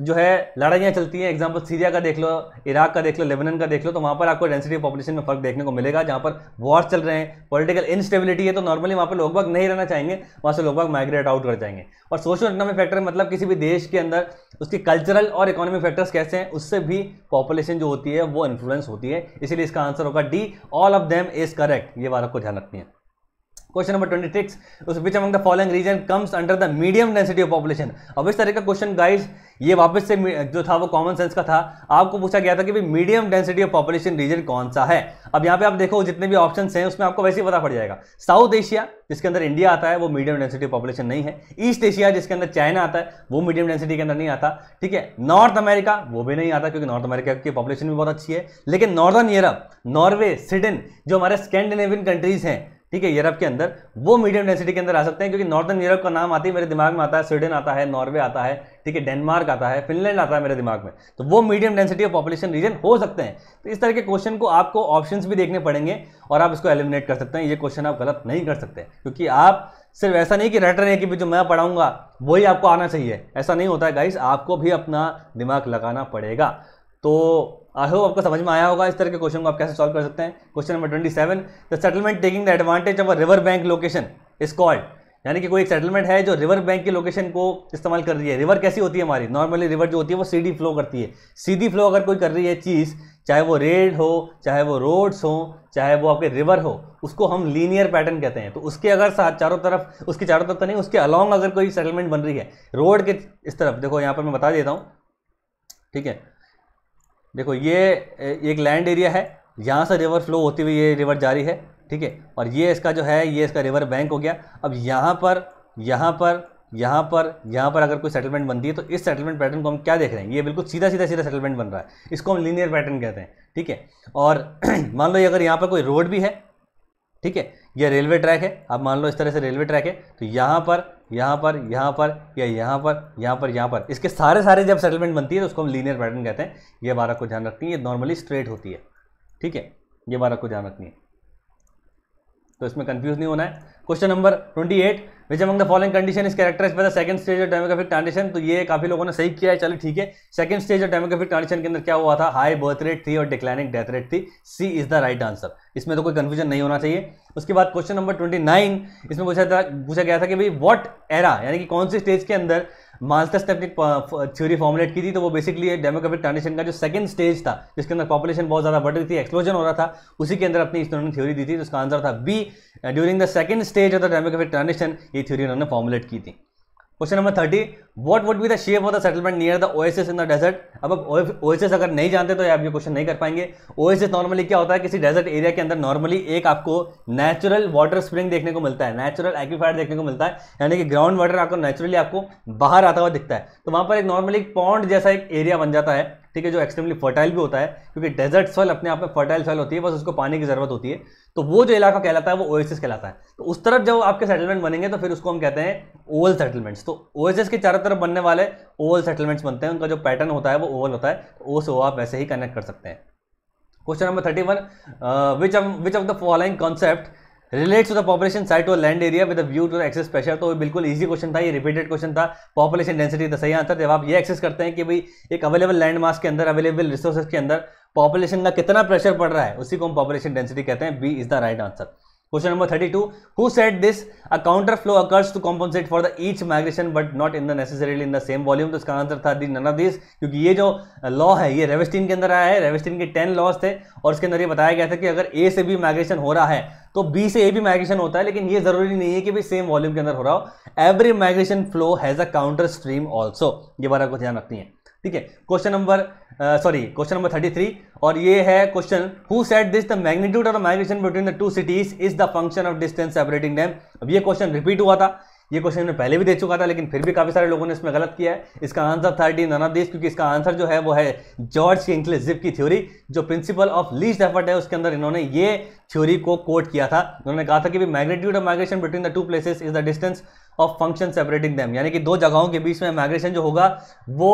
जो है लड़ाइयाँ चलती हैं एग्जाम्पल सीरिया का देख लो इराक का देख लो लेबनन का देख लो तो वहाँ पर आपको डेंसिटी पॉपुलेशन में फर्क देखने को मिलेगा जहाँ पर वॉर चल रहे हैं पॉलिटिकल इंस्टेबिलिटी है तो नॉर्मली वहाँ पर लोग बाग नहीं रहना चाहेंगे वहाँ से लोग बाग माइग्रेट आउट कर जाएंगे और सोशल इकोनॉमिक फैक्टर मतलब किसी भी देश के अंदर उसके कल्चरल और इकोनॉमिक फैक्टर्स कैसे हैं उससे भी पॉपुलेशन जो होती है वो इन्फ्लुएंस होती है इसीलिए इसका आंसर होगा D all of them is correct ये बात आपको ध्यान रखनी है question number twenty six which among the following region comes under the medium density of population अब इस तरह का क्वेश्चन गाइज ये वापस से जो था वो कॉमन सेंस का था आपको पूछा गया था कि भाई medium density of population region कौन सा है अब यहाँ पे आप देखो जितने भी ऑप्शन हैं उसमें आपको वैसे ही पता पड़ जाएगा साउथ एशिया जिसके अंदर इंडिया आता है वो मीडियम डेंसिटी पॉपुलेशन नहीं है ईस्ट एशिया जिसके अंदर चाइना आता है वो मीडियम डेंसिटी के अंदर नहीं आता ठीक है नॉर्थ अमेरिका वो भी नहीं आता क्योंकि नॉर्थ अमेरिका की पॉपुलेशन भी बहुत अच्छी है लेकिन नॉर्दर्न यूरोप नॉर्वे स्वीडन जो हमारे स्कैंडिनेवियन कंट्रीज हैं ठीक है यूरोप के अंदर वो मीडियम डेंसिटी के अंदर आ सकते हैं क्योंकि नॉर्दर्न यूरोप का नाम आते ही मेरे दिमाग में आता है स्वीडन आता है नॉर्वे आता है ठीक है डेनमार्क आता है फिनलैंड आता है मेरे दिमाग में तो वो medium density of population region हो सकते हैं तो इस तरह के क्वेश्चन को आपको ऑप्शन भी देखने पड़ेंगे और आप इसको एलिमिनेट कर सकते हैं ये क्वेश्चन आप गलत नहीं कर सकते क्योंकि आप सिर्फ ऐसा नहीं कि रट रहे हैं कि जो मैं पढ़ाऊंगा वही आपको आना चाहिए ऐसा नहीं होता है गाइस आपको भी अपना दिमाग लगाना पड़ेगा तो आई होप आपको समझ में आया होगा इस तरह के क्वेश्चन को आप कैसे सॉल्व कर सकते हैं question number twenty seven the settlement taking the advantage of a river bank location is called यानी कि कोई एक सेटलमेंट है जो रिवर बैंक की लोकेशन को इस्तेमाल कर रही है रिवर कैसी होती है हमारी नॉर्मली रिवर जो होती है वो सीधी फ्लो करती है सीधी फ्लो अगर कोई कर रही है चीज़ चाहे वो रेड हो चाहे वो रोड्स हो चाहे वो आपके रिवर हो उसको हम लीनियर पैटर्न कहते हैं तो उसके अगर साथ चारों तरफ उसके चारों तरफ तो नहीं उसके अलॉन्ग अगर कोई सेटलमेंट बन रही है रोड के इस तरफ देखो यहाँ पर मैं बता देता हूँ ठीक है देखो ये एक लैंड एरिया है यहाँ से रिवर फ्लो होती हुई ये रिवर जारी है ठीक है और ये इसका जो है ये इसका रिवर बैंक हो गया अब यहाँ पर यहाँ पर यहाँ पर यहाँ पर अगर कोई सेटलमेंट बनती है तो इस सेटलमेंट पैटर्न को हम क्या देख रहे हैं ये बिल्कुल सीधा सीधा सीधा सेटलमेंट बन रहा है इसको हम लीनियर पैटर्न कहते हैं ठीक है और मान लो अगर यहाँ पर कोई रोड भी है ठीक है यह रेलवे ट्रैक है आप मान लो इस तरह से रेलवे ट्रैक है तो यहाँ पर यहाँ पर यहाँ पर या यहाँ पर यहाँ पर यहाँ पर इसके सारे सारे जब सेटलमेंट बनती है तो उसको हम लीनियर पैटर्न कहते हैं ये बारह को ध्यान रखती है ये नॉर्मली स्ट्रेट होती है ठीक है ये बारह को ध्यान रखनी है तो इसमें कंफ्यूज नहीं होना है question number twenty eight which among the following condition is characterize by the second stage of demographic transition तो ये काफी लोगों ने सही किया है चलो ठीक है second stage of demographic transition के अंदर क्या हुआ था हाई बर्थ रेट थी और डिक्लाइनिंग डेथ रेट थी C is the right answer इसमें तो कोई कंफ्यूजन नहीं होना चाहिए उसके बाद क्वेश्चन नंबर ट्वेंटी नाइन इसमें पूछा था पूछा गया था कि भाई वॉट एरा यानी कि कौन सी स्टेज के अंदर मास्टर ने अपनी थ्योरी फॉर्मुलेट की थी तो वो बेसिकली डेमोग्राफिक ट्रांजिशन का जो सेकंड स्टेज था जिसके अंदर पॉपुलेशन बहुत ज़्यादा बढ़ रही थी एक्सप्लोजन हो रहा था उसी के अंदर अपनी उन्होंने थ्योरी दी थी तो उसका आंसर था B during the second stage of the demographic transition ये थ्योरी उन्होंने फॉर्मुलेट की थी question number thirty what would be the shape of the settlement near the oasis in the desert अब अब ओएसएस अगर नहीं जानते तो आप ये क्वेश्चन नहीं कर पाएंगे ओएसएस नॉर्मली क्या होता है किसी डेजर्ट एरिया के अंदर नॉर्मली एक आपको नेचुरल वाटर स्प्रिंग देखने को मिलता है नेचुरल एक्वीफायर देखने को मिलता है यानी कि ग्राउंड वाटर आपको नेचुरली आपको बाहर आता हुआ दिखता है तो वहाँ पर एक नॉर्मली पॉन्ड जैसा एक एरिया बन जाता है ठीक है जो एक्सट्रीमली फर्टाइल भी होता है क्योंकि डेजर्ट सॉइल अपने आप में फर्टाइल सॉइल होती है बस उसको पानी की जरूरत होती है तो वो जो इलाका कहलाता है वो ओएसएस कहलाता है तो उस तरफ जब आपके सेटलमेंट बनेंगे तो फिर उसको हम कहते हैं ओवल सेटलमेंट्स तो ओएसएस के चारों तरफ बनने वाले ओवल सेटलमेंट्स बनते हैं उनका जो पैटर्न होता है वो ओवल होता है ओ से ओ आप वैसे ही कनेक्ट कर सकते हैं question number thirty one which which of the following concept relate to the population side to land area with view to excess pressure तो बिल्कुल इजी क्वेश्चन था ये रिपीटेड क्वेश्चन था पॉपुलेशन डेंसिटी द सही answer जब आप ये access करते हैं कि भाई एक अवेलेबल लैंड मास के अंदर अवेलेबल रिसोर्सेज के अंदर पॉपुलेशन का कितना प्रेशर पड़ रहा है उसी को हम पॉपुलेशन डेंसिटी कहते हैं B is the right answer number thirty two who said this a counter flow occurs to compensate for the each migration but not in the necessarily in the same volume तो इसका answer था दी none of this क्योंकि ये जो law uh, है ये रेवेस्टिन के अंदर आया है रेवेस्टिन के टेन लॉज थे और उसके अंदर ये बताया गया था कि अगर ए से बी माइग्रेशन हो रहा है तो बी से ए भी माइग्रेशन होता है लेकिन ये जरूरी नहीं है कि भी सेम वॉल्यूम के अंदर हो रहा हो every migration flow has a counter stream also ये बारह को ध्यान रखनी है ठीक है question number sorry question number thirty three और ये है question who said this the magnitude of migration between the two cities is the function of distance separating them अब ये क्वेश्चन रिपीट हुआ था ये क्वेश्चन मैं पहले भी दे चुका था लेकिन फिर भी काफी सारे लोगों ने इसमें गलत किया है इसका answer thirty none of this क्योंकि इसका आंसर जो है वो है जॉर्ज की इंक्लिजिव की थ्योरी जो प्रिंसिपल ऑफ लीस्ट एफर्ट है उसके अंदर इन्होंने ये थ्योरी को कोट किया था उन्होंने कहा था कि magnitude of migration between the two places is the distance of function separating them यानी कि दो जगहों के बीच में माइग्रेशन जो होगा वो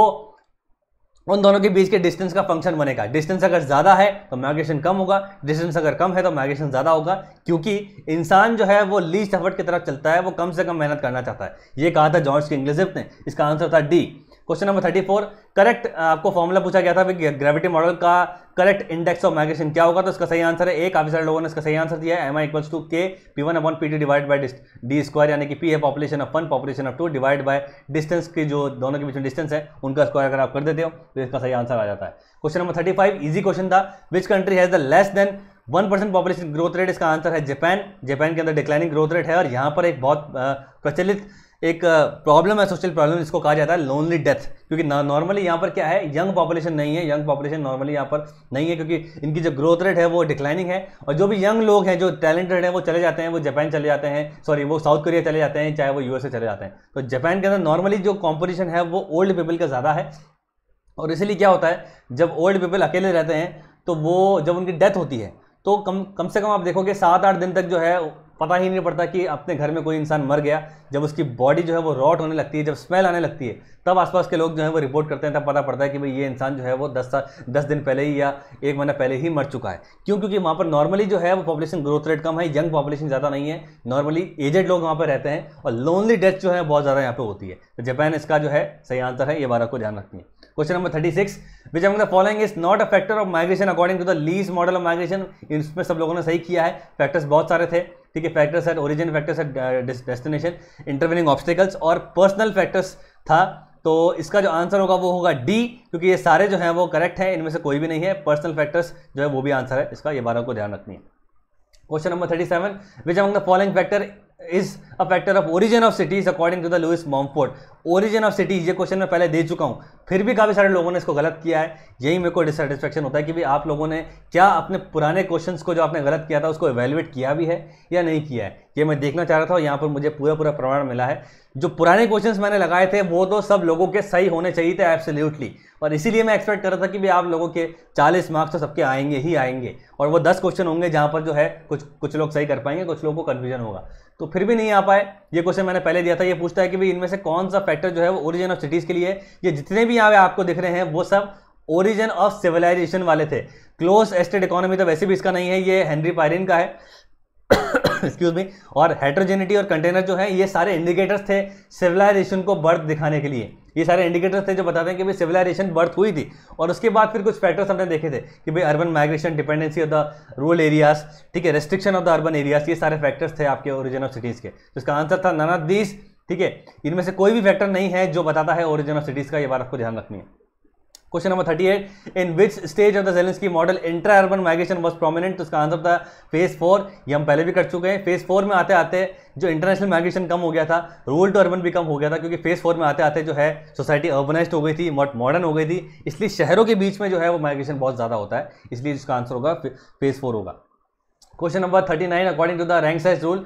उन दोनों के बीच के डिस्टेंस का फंक्शन बनेगा डिस्टेंस अगर ज़्यादा है तो माइग्रेशन कम होगा डिस्टेंस अगर कम है तो माइग्रेशन ज़्यादा होगा क्योंकि इंसान जो है वो लीस्ट एफर्ट की तरफ चलता है वो कम से कम मेहनत करना चाहता है ये कहा था जॉर्ज के इंग्लिजिप ने इसका आंसर था D question number thirty four correct आपको फॉर्मूला पूछा गया था ग्रेविटी मॉडल का करेक्ट इंडेक्स ऑफ माइग्रेशन क्या होगा तो इसका सही आंसर है एक काफी सारे लोगों ने इसका सही आंसर दिया है M I equals to K P one upon P two divide by D square यानी कि पी है population of one population of two divide by distance की जो दोनों के बीच में डिस्टेंस है उनका स्क्वायर अगर आप कर देते हो तो इसका सही आंसर आ जाता है question number thirty five easy question था which country has the less than one percent population growth rate इसका आंसर है जापान जापान के अंदर डिक्लाइनिंग ग्रोथ रेट है और यहाँ पर एक बहुत uh, प्रचलित एक प्रॉब्लम है सोशल प्रॉब्लम इसको कहा जाता है लोनली डेथ क्योंकि नॉर्मली यहाँ पर क्या है यंग पॉपुलेशन नहीं है यंग पॉपुलेशन नॉर्मली यहाँ पर नहीं है क्योंकि इनकी जो ग्रोथ रेट है वो डिक्लाइनिंग है और जो भी यंग लोग हैं जो टैलेंटेड हैं वो चले जाते हैं वो जापान चले जाते हैं सॉरी वो साउथ कोरिया चले जाते हैं चाहे वो यूएसए चले जाते हैं तो जापान के अंदर नॉर्मली जो कॉम्पोजिशन है वो ओल्ड पीपल का ज़्यादा है और इसीलिए क्या होता है जब ओल्ड पीपल अकेले रहते हैं तो वो जब उनकी डेथ होती है तो कम कम से कम आप देखोगे सात आठ दिन तक जो है पता ही नहीं पड़ता कि अपने घर में कोई इंसान मर गया जब उसकी बॉडी जो है वो रॉट होने लगती है जब स्मेल आने लगती है तब आसपास के लोग जो है वो रिपोर्ट करते हैं तब पता पड़ता है कि भाई ये इंसान जो है वो दस साल दस दिन पहले ही या एक महीना पहले ही मर चुका है क्यों क्योंकि वहाँ पर नॉर्मली जो है वो पॉपुलेशन ग्रोथ रेट कम है यंग पॉपुलेशन ज़्यादा नहीं है नॉर्मली एजेड लोग वहाँ पर रहते हैं और लोनली डेथ जो है बहुत ज़्यादा यहाँ पर होती है तो जापान इसका जो है सही आंसर है ये बारह को ध्यान रखती है question number thirty six which among the following is not a factor of migration according to the Lee's model of migration इसमें सब लोगों ने सही किया है फैक्टर्स बहुत सारे थे ठीक है factors at origin factors at destination intervening obstacles और पर्सनल फैक्टर्स था तो इसका जो आंसर होगा वो होगा डी क्योंकि ये सारे जो हैं वो करेक्ट है इनमें से कोई भी नहीं है पर्सनल फैक्टर्स जो है वो भी आंसर है इसका ये बारह को ध्यान रखनी है question number thirty seven which among the following factor a factor of of of city is according to the Lewis Mumford origin of city ये क्वेश्चन मैं पहले दे चुका हूँ फिर भी काफ़ी सारे लोगों ने इसको गलत किया है यही मेरे को डिससेटिस्फेक्शन होता है कि भाई आप लोगों ने क्या अपने पुराने क्वेश्चन को जो आपने गलत किया था उसको एवेल्युएट किया भी है या नहीं किया है ये मैं देखना चाह रहा था और यहाँ पर मुझे पूरा पूरा प्रमाण मिला है जो पुराने क्वेश्चन मैंने लगाए थे वो तो सब लोगों के सही होने चाहिए थे एब्सोल्यूटली और इसीलिए मैं एक्सपेक्ट कर रहा था कि भाई आप लोगों के 40 मार्क्स तो सबके आएंगे ही आएंगे और वो 10 क्वेश्चन होंगे जहाँ पर जो है कुछ कुछ लोग सही कर पाएंगे कुछ लोगों को कन्फ्यूजन होगा तो फिर भी नहीं आ पाए ये क्वेश्चन मैंने पहले दिया था ये पूछता है कि भाई इनमें से कौन सा फैक्टर जो है वो ओरिजिन ऑफ सिटीज़ के लिए ये जितने भी यहाँ आपको दिख रहे हैं वो सब ओरिजिन ऑफ सिविलाइजेशन वाले थे क्लोज एस्टेट इकोनॉमी तो वैसे भी इसका नहीं है ये हेनरी पायरिन का है एक्सक्यूज मी और हाइड्रोजेनिटी और कंटेनर जो है ये सारे इंडिकेटर्स थे सिविलाइजेशन को बर्थ दिखाने के लिए ये सारे इंडिकेटर्स थे जो बताते हैं कि भाई सिविलाइजेशन बर्थ हुई थी और उसके बाद फिर कुछ फैक्टर्स हमने देखे थे कि भाई urban migration dependency of the rural areas ठीक है restriction of the urban areas ये सारे फैक्टर्स थे आपके ओरिजिन ऑफ सिटीज़ के तो इसका आंसर था नन ऑफ दीज ठीक है इनमें से कोई भी फैक्टर नहीं है जो बताता है ओरिजिन ऑफ सिटीज़ का ये बात आपको ध्यान रखनी है question number thirty eight in which stage of the Zelinsky model intra urban migration was prominent उसका आंसर था फेज फोर ये हम पहले भी कर चुके हैं फेज फोर में आते आते जो इंटरनेशनल माइग्रेशन कम हो गया था रूरल टू अर्बन भी कम हो गया था क्योंकि फेज फोर में आते आते जो है सोसाइटी अर्बनाइज हो गई थी मॉडर्न हो गई थी इसलिए शहरों के बीच में जो है वो माइग्रेशन बहुत ज़्यादा होता है इसलिए इसका आंसर होगा फेज फोर होगा question number thirty nine according to the rank size rule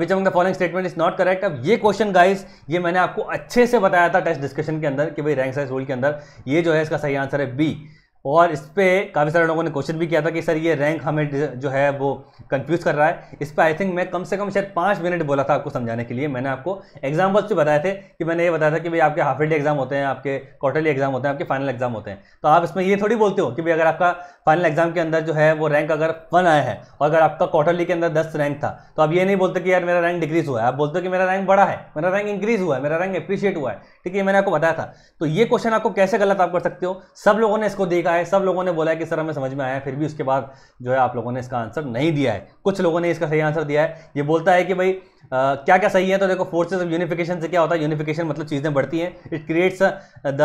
which among the following statement is not correct अब ये क्वेश्चन गाइस ये मैंने आपको अच्छे से बताया था टेस्ट डिस्कशन के अंदर कि भाई रैंक साइज रूल के अंदर ये जो है इसका सही आंसर है बी और इस पर काफ़ी सारे लोगों ने क्वेश्चन भी किया था कि सर ये रैंक हमें जो है वो कंफ्यूज कर रहा है इस पर आई थिंक मैं कम से कम शायद पाँच मिनट बोला था आपको समझाने के लिए मैंने आपको एग्जाम्पल्स भी बताए थे कि मैंने ये बताया था कि भाई आपके हाफ डे एग्जाम होते हैं आपके क्वार्टरली एग्जाम होते हैं आपके फाइनल एग्जाम होते हैं तो आप इसमें ये थोड़ी बोलते हो कि भाई अगर आपका फाइनल एग्जाम के अंदर जो है वो रैंक अगर वन आया है और अगर आपका क्वार्टरली के अंदर दस रैंक था तो आप ये नहीं बोलते कि यार मेरा रैंक डिक्रीज हुआ है आप बोलते हो कि मेरा रैंक बड़ा है मेरा रैंक इंक्रीज हुआ है मेरा रैंक अप्रिशिएट हुआ है ठीक है मैंने आपको बताया था तो ये क्वेश्चन आपको कैसे गलत आप कर सकते हो सब लोगों ने इसको देखा है सब लोगों ने बोला है कि सर हमें समझ में आया फिर भी उसके बाद जो है आप लोगों ने इसका आंसर नहीं दिया है कुछ लोगों ने इसका सही आंसर दिया है ये बोलता है कि भाई Uh, क्या क्या सही है तो देखो फोर्सेज ऑफ यूनिफिकेशन से क्या होता है यूनिफिकेशन मतलब चीज़ें बढ़ती हैं it creates the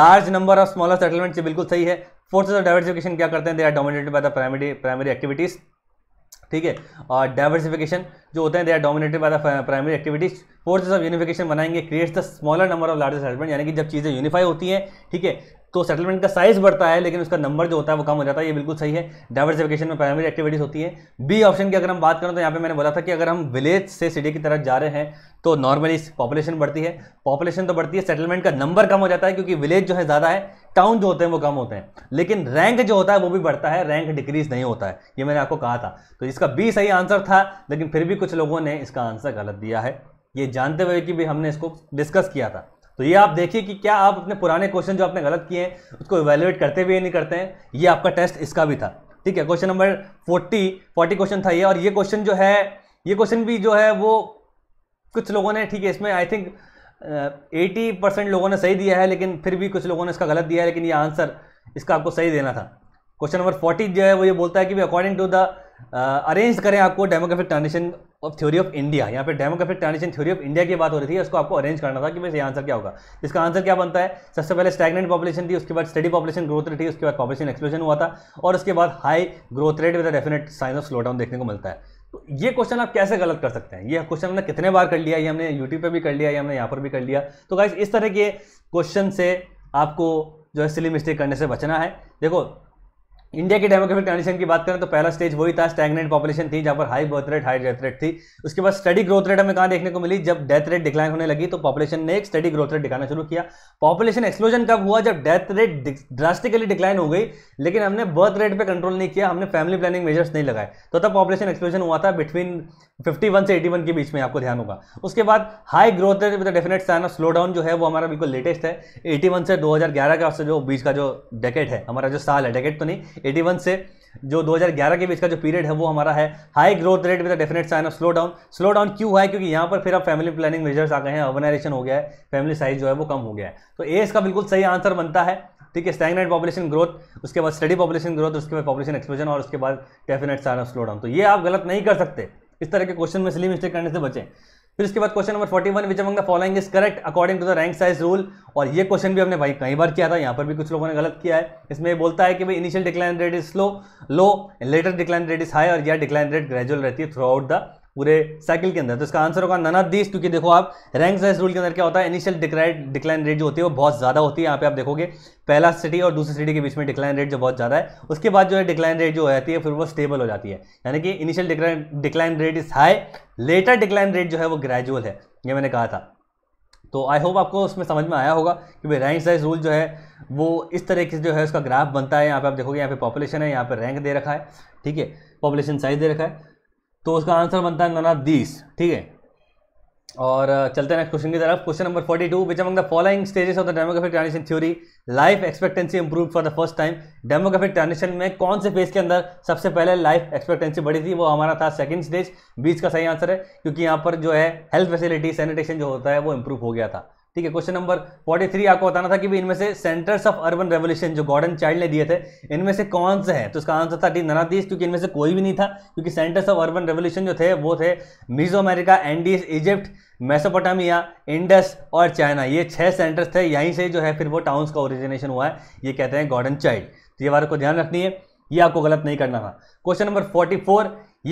large number of smaller settlement से बिल्कुल सही है फोर्सेज ऑफ डाइवर्सिफिकेशन क्या करते हैं they are dominated by the primary primary activities ठीक है और डाइवर्सिफिकेशन जो होते हैं they are dominated by the primary activities forces of unification बनाएंगे creates the smaller number of larger settlement यानी कि जब चीज़ें यूनिफाई होती हैं ठीक है तो सेटलमेंट का साइज बढ़ता है लेकिन उसका नंबर जो होता है वो कम हो जाता है ये बिल्कुल सही है डाइवर्सिफिकेशन में प्राइमरी एक्टिविटीज़ होती है बी ऑप्शन की अगर हम बात करें तो यहाँ पे मैंने बोला था कि अगर हम विलेज से सिटी की तरफ जा रहे हैं तो नॉर्मली पॉपुलेशन बढ़ती है पॉपुलेशन तो बढ़ती है सेटलमेंट का नंबर कम हो जाता है क्योंकि विलेज जो है ज़्यादा है टाउन जो होते हैं वो कम होते हैं लेकिन रैंक जो होता है वो भी बढ़ता है रैंक डिक्रीज नहीं होता है ये मैंने आपको कहा था तो इसका बी सही आंसर था लेकिन फिर भी कुछ लोगों ने इसका आंसर गलत दिया है ये जानते हुए कि भी हमने इसको डिस्कस किया था तो ये आप देखिए कि क्या आप अपने पुराने क्वेश्चन जो आपने गलत किए हैं उसको इवेल्युएट करते हुए नहीं करते हैं ये आपका टेस्ट इसका भी था ठीक है question number forty forty question था ये और ये क्वेश्चन जो है ये क्वेश्चन भी जो है वो कुछ लोगों ने ठीक है इसमें आई थिंक एटी परसेंट लोगों ने सही दिया है लेकिन फिर भी कुछ लोगों ने इसका गलत दिया है लेकिन ये आंसर इसका आपको सही देना था क्वेश्चन नंबर फोर्टी जो है वो ये बोलता है कि अकॉर्डिंग टू द अरेंज करें आपको demographic transition of theory of India यहाँ पे demographic transition theory of India की बात हो रही थी उसको आपको अरेंज करना था कि भाई आंसर क्या होगा इसका आंसर क्या बनता है सबसे पहले स्टैगनेंट पॉपुलेशन थी उसके बाद स्टडी पॉपुलेशन ग्रोथ रेट थी उसके बाद पॉपुलेशन एक्सप्लेशन हुआ था और उसके बाद high growth rate with definite sign of slow down देखने को मिलता है तो ये क्वेश्चन आप कैसे गलत कर सकते हैं ये क्वेश्चन हमने कितने बार कर लिया ये हमने यूट्यूब पे भी कर लिया ये हमने यहाँ पर भी कर लिया तो गाइज इस तरह के क्वेश्चन से आपको जो है सिली मिस्टेक करने से बचना है देखो इंडिया की डेमोग्राफिक कंडीशन की बात करें तो पहला स्टेज वही था स्टैगनेट पॉपुलेशन थी जहां पर high birth rate high death rate थी उसके बाद स्टडी ग्रोथ रेट हमें कहां देखने को मिली जब डेथ रेट डिक्लाइन होने लगी तो पॉपुलेशन ने एक स्टडी ग्रोथ रेट दिखाना शुरू किया पॉपुलेशन एक्सप्लोजन कब हुआ जब डेथ रेट ड्रास्टिकली डिक्लाइन हो गई लेकिन हमने बर्थ रेट पर कंट्रोल नहीं किया हमने फैमिली प्लानिंग मेजर्स नहीं लगाए तो तब पॉपुलेशन एक्सप्लोजन हुआ था बिटवीन 51 से 81 के बीच में आपको ध्यान होगा उसके बाद high growth rate with definite sign of slow down जो है वो हमारा बिल्कुल लेटेस्ट है 81 से 2011 का जो बीच का जो डेकेट है हमारा जो साल है डेकेट तो नहीं 81 से जो 2011 के बीच का जो पीरियड है वो हमारा है high growth rate with definite sign of slow down slow down क्यों है क्योंकि यहाँ पर फिर अब फैमिली प्लानिंग मेजर्स आ गए हैं ऑर्गेनाइजेशन हो गया है फैमिली साइज जो है वो कम हो गया है तो ए इसका बिल्कुल सही आंसर बनता है ठीक है स्टैगनेट पॉपुलेशन ग्रोथ उसके बाद स्टडी पॉपुलेशन ग्रोथ उसके बाद पॉपुलेशन एक्सप्लोजन और उसके बाद definite sign of slow down तो ये आप गलत नहीं कर सकते इस तरह के क्वेश्चन में सिली मिस्टेक करने से बचें फिर इसके बाद question number forty one which among the following is correct according to the rank size rule और ये क्वेश्चन भी हमने भाई कई बार किया था यहाँ पर भी कुछ लोगों ने गलत किया है इसमें बोलता है कि भाई initial decline rate is slow low later decline rate is high और यह डिक्लाइन रेट ग्रेजुअल रहती है थ्रू आउट द पूरे साइकिल के अंदर तो इसका आंसर होगा नन ऑफ दीज क्योंकि देखो आप रैंक साइज रूल के अंदर क्या होता है इनिशियल डिक्लाइन डिक्लाइन रेट जो होती है वो बहुत ज़्यादा होती है यहाँ पे आप देखोगे पहला सिटी और दूसरी सिटी के बीच में डिक्लाइन रेट जो बहुत ज़्यादा है उसके बाद जो है डिक्लाइन रेट जो जाती है फिर वो स्टेबल हो जाती है यानी कि initial decline rate is high later decline rate जो है वो ग्रेजुअल है ये मैंने कहा था तो आई होप आपको उसमें समझ में आया होगा कि भाई रैंक साइज रूल जो है वो इस तरीके से जो है उसका ग्राफ बनता है यहाँ पे आप देखोगे यहाँ पे पॉपुलेशन है यहाँ पे रैंक दे रखा है ठीक है पॉपुलेशन साइज दे रखा है तो उसका आंसर बनता है नॉन दीस ठीक है और चलते हैं नेक्स्ट क्वेश्चन की तरफ question number forty two which among the following stages of the demographic transition theory life expectancy improve for the first time demographic transition में कौन से फेज के अंदर सबसे पहले लाइफ एक्सपेक्टेंसी बढ़ी थी वो हमारा था सेकंड स्टेज बीच का सही आंसर है क्योंकि यहाँ पर जो है हेल्थ फैसिलिटी सैनिटेशन जो होता है वो इंप्रूव हो गया था ठीक है क्वेश्चन नंबर 43 आपको बताना था कि भी इनमें से सेंटर्स ऑफ अर्बन रेवोल्यूशन जो गॉर्डन चाइल्ड ने दिए थे इनमें से कौन से हैं तो इसका आंसर था डी ननातीस क्योंकि इनमें से कोई भी नहीं था क्योंकि सेंटर्स ऑफ अर्बन रेवोल्यूशन जो थे वो थे Mesoamerica Andes Egypt Mesopotamia Indus और चाइना ये छह सेंटर्स थे यहीं से जो है फिर वो टाउन्स का ओरिजिनेशन हुआ है ये कहते हैं गॉर्डन चाइल्ड तो ये बारे को ध्यान रखनी है ये आपको गलत नहीं करना था क्वेश्चन नंबर फोर्टी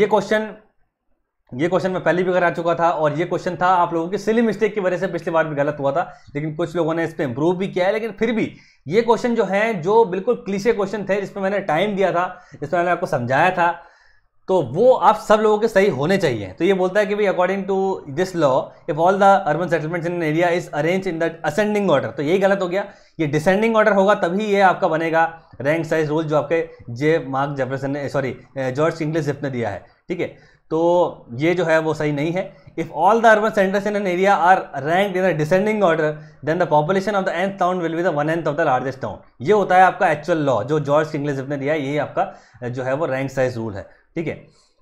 ये क्वेश्चन ये क्वेश्चन मैं पहले भी करा चुका था और ये क्वेश्चन था आप लोगों की सिली मिस्टेक की वजह से पिछली बार भी गलत हुआ था लेकिन कुछ लोगों ने इस पर इंप्रूव भी किया है लेकिन फिर भी ये क्वेश्चन जो है जो बिल्कुल क्लीशे क्वेश्चन थे जिसमें मैंने टाइम दिया था जिसमें मैंने आपको समझाया था तो वो आप सब लोगों के सही होने चाहिए तो ये बोलता है कि भाई according to this law if all the urban settlements in area is arrange in the ascending order तो यही गलत हो गया ये डिसेंडिंग ऑर्डर होगा तभी ये आपका बनेगा रैंक साइज रूल जो आपके जे मार्क जेफरसन ने सॉरी जॉर्ज इंग्लिश ने दिया है ठीक है तो ये जो है वो सही नहीं है if all the urban centers in an area are rank in the descending order then the population of the nth town will be the one nth of the largest town ये होता है आपका एक्चुअल लॉ जो George Kingsley Zipf ने दिया यही आपका जो है वो रैंक साइज रूल है ठीक है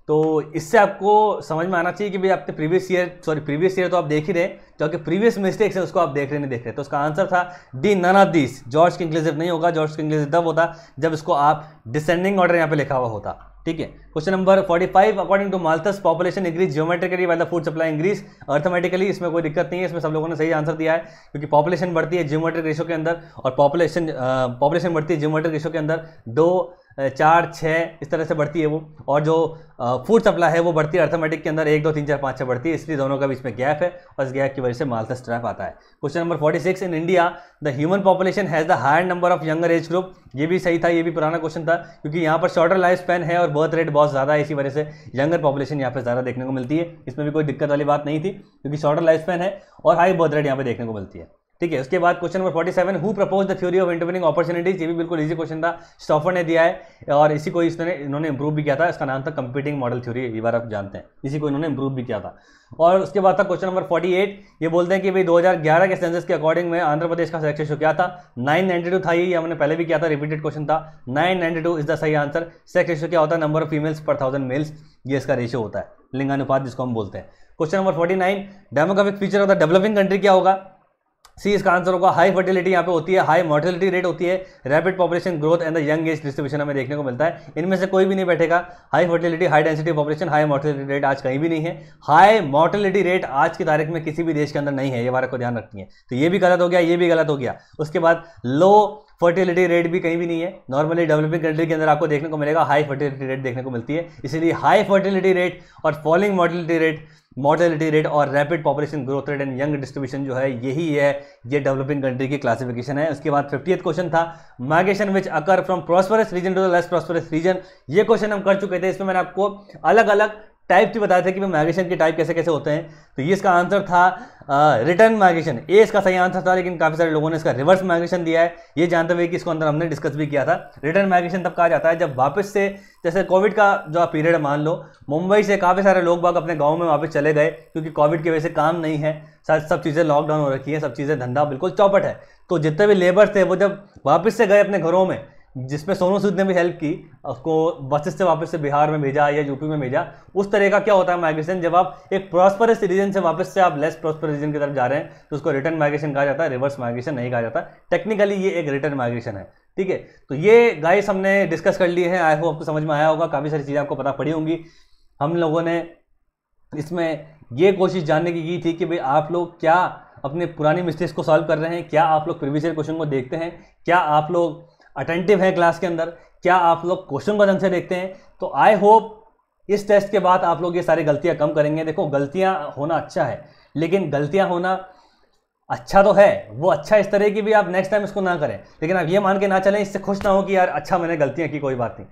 तो इससे आपको समझ में आना चाहिए कि भाई आपके previous year sorry previous year तो आप देख ही रहे क्योंकि प्रीवियस मिस्टेक्स है उसको आप देख रहे नहीं देख रहे तो उसका आंसर था D none of this George Kingsley Zipf नहीं होगा जॉर्ज किंग्लिजिप तब होता जब इसको आप डिसेंडिंग ऑर्डर यहाँ पे लिखा हुआ होता ठीक है question number 45 according to Malthus population increase geometrically the food supply increase arithmetically इसमें कोई दिक्कत नहीं है इसमें सब लोगों ने सही आंसर दिया है क्योंकि पॉपुलेशन बढ़ती है जियोमेट्रिक रेशो के अंदर और पॉपुलेशन पॉपुलेशन बढ़ती है जियोमेट्रिक रेशो के अंदर दो चार छः इस तरह से बढ़ती है वो और जो फूड सप्लाई है वो बढ़ती है अर्थमेटिक के अंदर एक दो तीन चार पाँच छः बढ़ती है इसलिए दोनों का बीच में गैप है और इस गैप की वजह से मालता स्ट्रैप आता है question number forty six in India the human population has the higher number of younger age group ये भी सही था ये भी पुराना क्वेश्चन था क्योंकि यहाँ पर शॉर्टर लाइफ स्पैन है और बर्थ रेट बहुत ज़्यादा है इसी वजह से यंगर पॉपुलेशन यहाँ पर ज़्यादा देखने को मिलती है इसमें भी कोई दिक्कत वाली बात नहीं थी क्योंकि शॉर्टर लाइफ स्पैन है और हाई बर्थ रेट यहाँ पर देखने को मिलती है ठीक है उसके बाद question number forty seven who propose the theory of intervening opportunities ये भी बिल्कुल इजी क्वेश्चन था स्टॉफर ने दिया है और इसी को इसने इन्होंने इंप्रूव भी किया था इसका नाम था कंप्यूटिंग मॉडल थ्योरी ये बार आप जानते हैं इसी को इन्होंने इंप्रूव भी किया था और उसके बाद था क्वेश्चन नंबर फोर्टी एट ये बोलते हैं कि भाई दो के सेंसस के अकॉर्डिंग में आंध्र प्रदेश का सेक्शन क्या था नाइन था ये हमने पहले भी किया था रिपीटेड क्वेश्चन था नाइन इज द सही आंसर सेक्स रेशियो क्या होता है number of females per thousand males ये इसका रेशियो होता है लिंगानुपात जिसको हम बोलते हैं question number forty nine demographic feature of the developing country क्या होगा सी इसका आंसर होगा हाई फर्टिलिटी यहाँ पे होती है हाई मॉर्टिलिटी रेट होती है rapid population growth and the young age distribution हमें देखने को मिलता है इनमें से कोई भी नहीं बैठेगा high fertility high density population high mortality rate आज कहीं भी नहीं है हाई मॉर्टिलिटी रेट आज की तारीख में किसी भी देश के अंदर नहीं है ये बारे को ध्यान रखनी है तो ये भी गलत हो गया ये भी गलत हो गया उसके बाद लो फर्टिलिटी रेट भी कहीं भी नहीं है नॉर्मली डेवलपिंग कंट्री के अंदर आपको देखने को मिलेगा हाई फर्टिलिटी रेट देखने को मिलती है इसीलिए हाई फर्टिलिटी रेट और falling mortality rate mortality rate और rapid population growth rate and young distribution जो है यही है ये डेवलपिंग कंट्री की क्लासिफिकेशन है उसके बाद फिफ्टी क्वेश्चन था migration which occur from prosperous region to the less prosperous region ये क्वेश्चन हम कर चुके थे इसमें मैंने आपको अलग अलग टाइप भी बताया था कि माइग्रेशन के टाइप कैसे कैसे होते हैं तो ये इसका आंसर था रिटर्न माइग्रेशन ए इसका सही आंसर था लेकिन काफ़ी सारे लोगों ने इसका रिवर्स माइग्रेशन दिया है ये जानते हुए कि इसको अंदर हमने डिस्कस भी किया था रिटर्न माइग्रेशन तब कहा जाता है जब वापस से जैसे कोविड का जो पीरियड मान लो मुंबई से काफ़ी सारे लोग बाग अपने गाँव में वापस चले गए क्योंकि कोविड की वजह से काम नहीं है शायद सब चीज़ें लॉकडाउन हो रखी है सब चीज़ें धंधा बिल्कुल चौपट है तो जितने भी लेबर थे वो जब वापस से गए अपने घरों में जिसमें सोनू सूद ने भी हेल्प की उसको बसेस से वापस से बिहार में भेजा या यूपी में भेजा उस तरह का क्या होता है माइग्रेशन जब आप एक प्रॉस्परस रीजन से वापस से आप लेस प्रॉस्परस रीजन की तरफ जा रहे हैं तो उसको रिटर्न माइग्रेशन कहा जाता है रिवर्स माइग्रेशन नहीं कहा जाता टेक्निकली ये एक रिटर्न माइग्रेशन है ठीक है तो ये गाइस हमने डिस्कस कर लिए हैं आई होप आपको समझ में आया होगा काफ़ी सारी चीज़ें आपको पता पड़ी होंगी हम लोगों ने इसमें ये कोशिश जानने की की थी कि भाई आप लोग क्या अपने पुरानी मिस्टेक्स को सॉल्व कर रहे हैं क्या आप लोग प्रीवियस ईयर क्वेश्चन को देखते हैं क्या आप लोग अटेंटिव है क्लास के अंदर क्या आप लोग क्वेश्चन को ढंग से देखते हैं तो आई होप इस टेस्ट के बाद आप लोग ये सारी गलतियाँ कम करेंगे देखो गलतियाँ होना अच्छा है लेकिन गलतियाँ होना अच्छा तो है वो अच्छा इस तरह की भी आप नेक्स्ट टाइम इसको ना करें लेकिन आप ये मान के ना चलें इससे खुश ना हो कि यार अच्छा मैंने गलतियाँ की कोई बात नहीं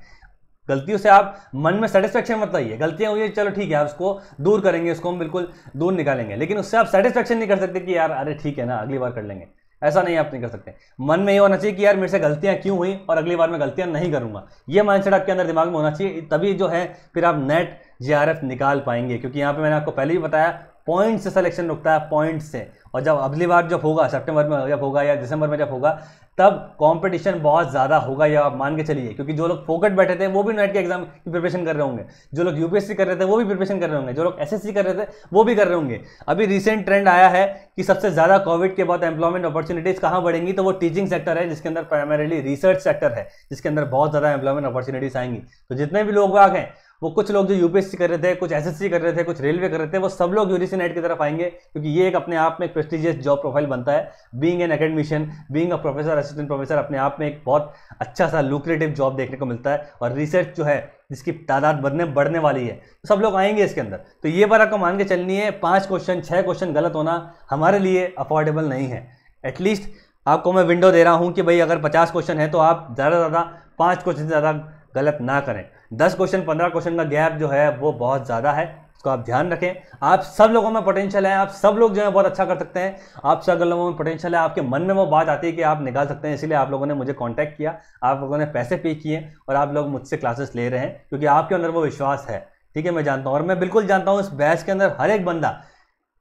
गलतियों से आप मन में सेटिस्फेक्शन मत लाइए गलतियाँ हुई चलो ठीक है आप उसको दूर करेंगे उसको हम बिल्कुल दूर निकालेंगे लेकिन उससे आप सेटिस्फेक्शन नहीं कर सकते कि यार अरे ठीक है ना अगली बार कर लेंगे ऐसा नहीं आप नहीं कर सकते मन में ये होना चाहिए कि यार मेरे से गलतियां क्यों हुई और अगली बार मैं गलतियां नहीं करूंगा ये माइंड आपके अंदर दिमाग में होना चाहिए तभी जो है फिर आप नेट जे निकाल पाएंगे क्योंकि यहाँ पर मैंने आपको पहले भी बताया पॉइंट से सिलेक्शन रुकता है पॉइंट से और जब अगली बार जब होगा सेप्टेम्बर में जब होगा या दिसंबर में जब होगा तब कंपटीशन बहुत ज़्यादा होगा या आप मान के चलिए क्योंकि जो लोग फोकट बैठे थे वो भी नेट के एग्जाम की प्रिपरेशन कर रहे होंगे जो लोग यूपीएससी कर रहे थे वो भी प्रिपरेशन कर रहे होंगे जो लोग एसएससी कर रहे थे वो भी कर रहे होंगे अभी रिसेंट ट्रेंड आया है कि सबसे ज़्यादा कोविड के बाद एम्प्लॉयमेंट अपॉर्चुनिटीज़ कहाँ बढ़ेंगी तो वो टीचिंग सेक्टर है जिसके अंदर प्राइमरीली रिसर्च सेक्टर है जिसके अंदर बहुत ज़्यादा एम्प्लॉयमेंट अपॉर्चुनिटीज़ आएंगी तो जितने भी लोग आगे हैं वो कुछ लोग जो यूपीएससी कर रहे थे कुछ एसएससी कर रहे थे कुछ रेलवे कर रहे थे वो सब लोग यूनिसी नेट की तरफ आएंगे क्योंकि ये एक अपने आप में एक प्रेस्टिजियस जॉब प्रोफाइल बनता है being an academician being a professor assistant professor अपने आप में एक बहुत अच्छा सा लुक्रेटिव जॉब देखने को मिलता है और रिसर्च जो है जिसकी तादाद बढ़ने बढ़ने वाली है तो सब लोग आएंगे इसके अंदर तो ये बार आपको मान के चलनी है पाँच क्वेश्चन छः क्वेश्चन गलत होना हमारे लिए अफोर्डेबल नहीं है एटलीस्ट आपको मैं विंडो दे रहा हूँ कि भाई अगर पचास क्वेश्चन है तो आप ज़्यादा से ज़्यादा पाँच क्वेश्चन से ज़्यादा गलत ना करें दस क्वेश्चन पंद्रह क्वेश्चन का गैप जो है वो बहुत ज़्यादा है उसको आप ध्यान रखें आप सब लोगों में पोटेंशियल है आप सब लोग जो है बहुत अच्छा कर सकते हैं आप सब लोगों में पोटेंशियल है आपके मन में वो बात आती है कि आप निकाल सकते हैं इसीलिए आप लोगों ने मुझे कांटेक्ट किया आप लोगों ने पैसे पे किए और आप लोग मुझसे क्लासेस ले रहे हैं क्योंकि आपके अंदर वो विश्वास है ठीक है मैं जानता हूँ और मैं बिल्कुल जानता हूँ इस बैच के अंदर हर एक बंदा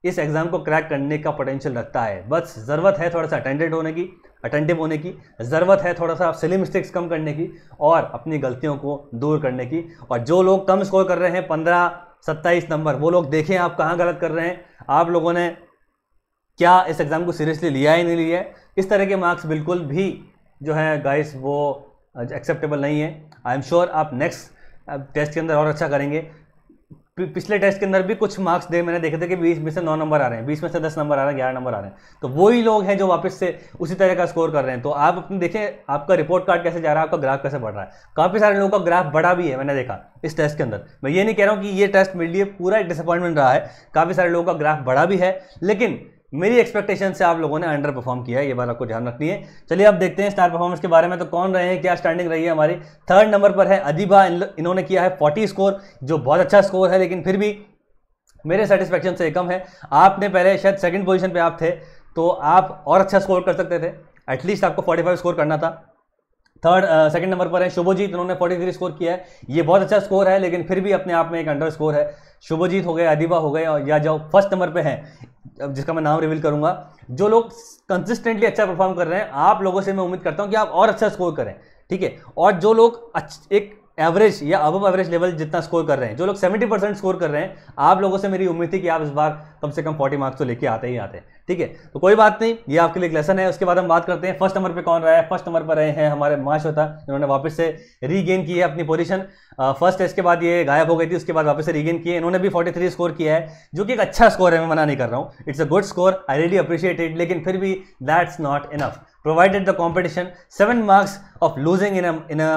इस एग्ज़ाम को क्रैक करने का पोटेंशियल रखता है बस ज़रूरत है थोड़ा सा अटेंडेड होने की अटेंटिव होने की ज़रूरत है थोड़ा सा सिली मिस्टेक्स कम करने की और अपनी गलतियों को दूर करने की और जो लोग कम स्कोर कर रहे हैं पंद्रह सत्ताईस नंबर वो लोग देखें आप कहाँ गलत कर रहे हैं आप लोगों ने क्या इस एग्ज़ाम को सीरियसली लिया ही नहीं लिया इस तरह के मार्क्स बिल्कुल भी जो है गाइस वो एक्सेप्टेबल नहीं है आई एम श्योर आप नेक्स्ट टेस्ट के अंदर और अच्छा करेंगे पिछले टेस्ट के अंदर भी कुछ मार्क्स दे मैंने देखे थे कि बीस में से नौ नंबर आ रहे हैं बीस में से दस नंबर आ रहे हैं ग्यारह नंबर आ रहे हैं तो वही लोग हैं जो वापस से उसी तरह का स्कोर कर रहे हैं तो आप अपने देखें आपका रिपोर्ट कार्ड कैसे जा रहा है आपका ग्राफ कैसे बढ़ रहा है काफ़ी सारे लोगों का ग्राफ बढ़ा भी है मैंने देखा इस टेस्ट के अंदर मैं ये नहीं कह रहा हूँ कि ये टेस्ट मेरे लिए पूरा डिसअपॉइंटमेंट रहा है काफ़ी सारे लोगों का ग्राफ बढ़ा भी है लेकिन मेरी एक्सपेक्टेशन से आप लोगों ने अंडर परफॉर्म किया है ये बात आपको ध्यान रखनी है चलिए आप देखते हैं स्टार परफॉर्मेंस के बारे में तो कौन रहे हैं क्या स्टैंडिंग रही है हमारी थर्ड नंबर पर है अदीबा इन्होंने किया है फोर्टी स्कोर जो बहुत अच्छा स्कोर है लेकिन फिर भी मेरे सेटिस्फेक्शन से कम है आपने पहले शायद सेकेंड पोजीशन पर आप थे तो आप और अच्छा स्कोर कर सकते थे एटलीस्ट आपको 45 स्कोर करना था थर्ड सेकंड नंबर पर है शुभजीत उन्होंने 43 स्कोर किया है ये बहुत अच्छा स्कोर है लेकिन फिर भी अपने आप में एक अंडर स्कोर है शुभजीत हो गए अदीबा हो गए और या जाओ फर्स्ट नंबर पे हैं जिसका मैं नाम रिवील करूंगा जो लोग कंसिस्टेंटली अच्छा परफॉर्म कर रहे हैं आप लोगों से मैं उम्मीद करता हूँ कि आप और अच्छा स्कोर करें ठीक है और जो लोग एक एवरेज या अब एवरेज लेवल जितना स्कोर कर रहे हैं जो लोग सेवेंटी परसेंट स्कोर कर रहे हैं आप लोगों से मेरी उम्मीद थी कि आप इस बार कम से कम फोर्टी मार्क्स तो लेके आते ही आते हैं ठीक है तो कोई बात नहीं ये आपके लिए एक लेसन है उसके बाद हम बात करते हैं फर्स्ट नंबर पे कौन रहा है फर्स्ट नंबर पर रहे हैं हमारे होता इन्होंने वापस से रीगेन की है अपनी पोजीशन फर्स्ट टेस्ट के बाद ये गायब हो गई थी उसके बाद वापस से रीगेन किए इन्होंने भी 43 स्कोर किया है जो कि एक अच्छा स्कोर है मैं मना नहीं कर रहा हूँ it's a good score I really appreciate it लेकिन फिर भी that's not enough provided the competition seven marks of losing in in a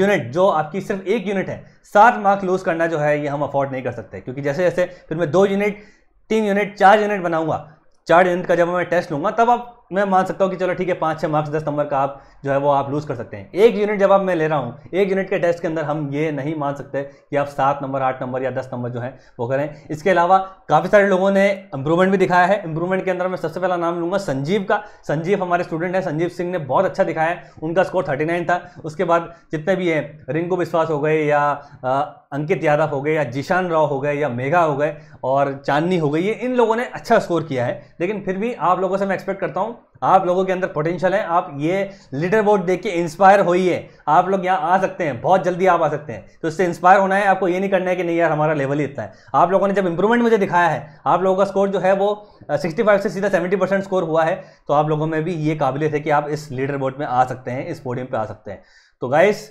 unit जो आपकी सिर्फ एक यूनिट है सात मार्क्स लूज करना जो है ये हम अफोर्ड नहीं कर सकते क्योंकि जैसे जैसे फिर मैं दो यूनिट तीन यूनिट चार यूनिट बनाऊंगा चार अनंत का जब मैं टेस्ट लूंगा तब आप मैं मान सकता हूँ कि चलो ठीक है पाँच छः मार्क्स दस नंबर का आप जो है वो आप लूज़ कर सकते हैं एक यूनिट जब आप मैं ले रहा हूँ एक यूनिट के टेस्ट के अंदर हम ये नहीं मान सकते कि आप सात नंबर आठ नंबर या दस नंबर जो है वो करें इसके अलावा काफ़ी सारे लोगों ने इंप्रूवमेंट भी दिखाया है इंप्रूवमेंट के अंदर मैं सबसे पहला नाम लूँगा संजीव का संजीव हमारे स्टूडेंट हैं संजीव सिंह ने बहुत अच्छा दिखाया है उनका स्कोर थर्टी था उसके बाद जितने भी हैं रिंकू विश्वास हो गए या अंकित यादव हो गए या जिशान राव हो गए या मेघा हो गए और चांदनी हो गई ये इन लोगों ने अच्छा स्कोर किया है लेकिन फिर भी आप लोगों से मैं एक्सपेक्ट करता हूँ आप लोगों के अंदर पोटेंशियल है आप ये लीडर बोर्ड देख के इंस्पायर हो आप लोग यहाँ आ सकते हैं बहुत जल्दी आप आ सकते हैं तो इससे इंस्पायर होना है आपको ये नहीं करना है कि नहीं यार हमारा लेवल ही इतना है आप लोगों ने जब इंप्रूवमेंट मुझे दिखाया है आप लोगों का स्कोर जो है वो 65 से सीधा 70 परसेंट स्कोर हुआ है तो आप लोगों में भी ये काबिलियत है कि आप इस लीडर बोर्ड में आ सकते हैं इस पोडियम पर आ सकते हैं तो गाइस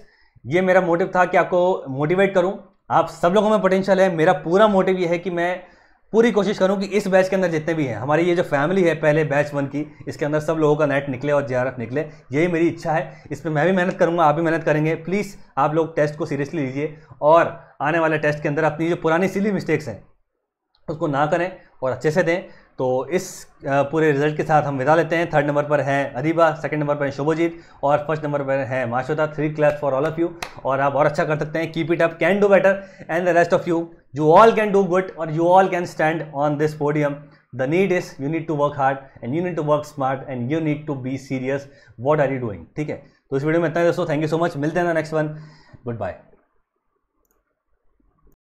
ये मेरा मोटिव था कि आपको मोटिवेट करूँ आप सब लोगों में पोटेंशियल है मेरा पूरा मोटिव ये है कि मैं पूरी कोशिश करूँ कि इस बैच के अंदर जितने भी हैं हमारी ये जो फैमिली है पहले बैच वन की इसके अंदर सब लोगों का नेट निकले और जे निकले यही मेरी इच्छा है इस पर मैं भी मेहनत करूँगा आप भी मेहनत करेंगे प्लीज़ आप लोग टेस्ट को सीरियसली लीजिए और आने वाले टेस्ट के अंदर अपनी जो पुरानी सिली मिस्टेक्स हैं उसको ना करें और अच्छे से दें तो इस पूरे रिजल्ट के साथ हम विदा लेते हैं थर्ड नंबर पर हैं अदीबा सेकंड नंबर पर हैं शुभजीत और फर्स्ट नंबर पर हैं माशोदा three class for all of you और आप और अच्छा कर सकते हैं keep it up can do better and the rest of you you all can do good और you all can stand on this podium the need is you need to work hard and you need to work smart and you need to be serious what are you doing ठीक है तो इस video में इतना दोस्तों thank you so much मिलते हैं next one good bye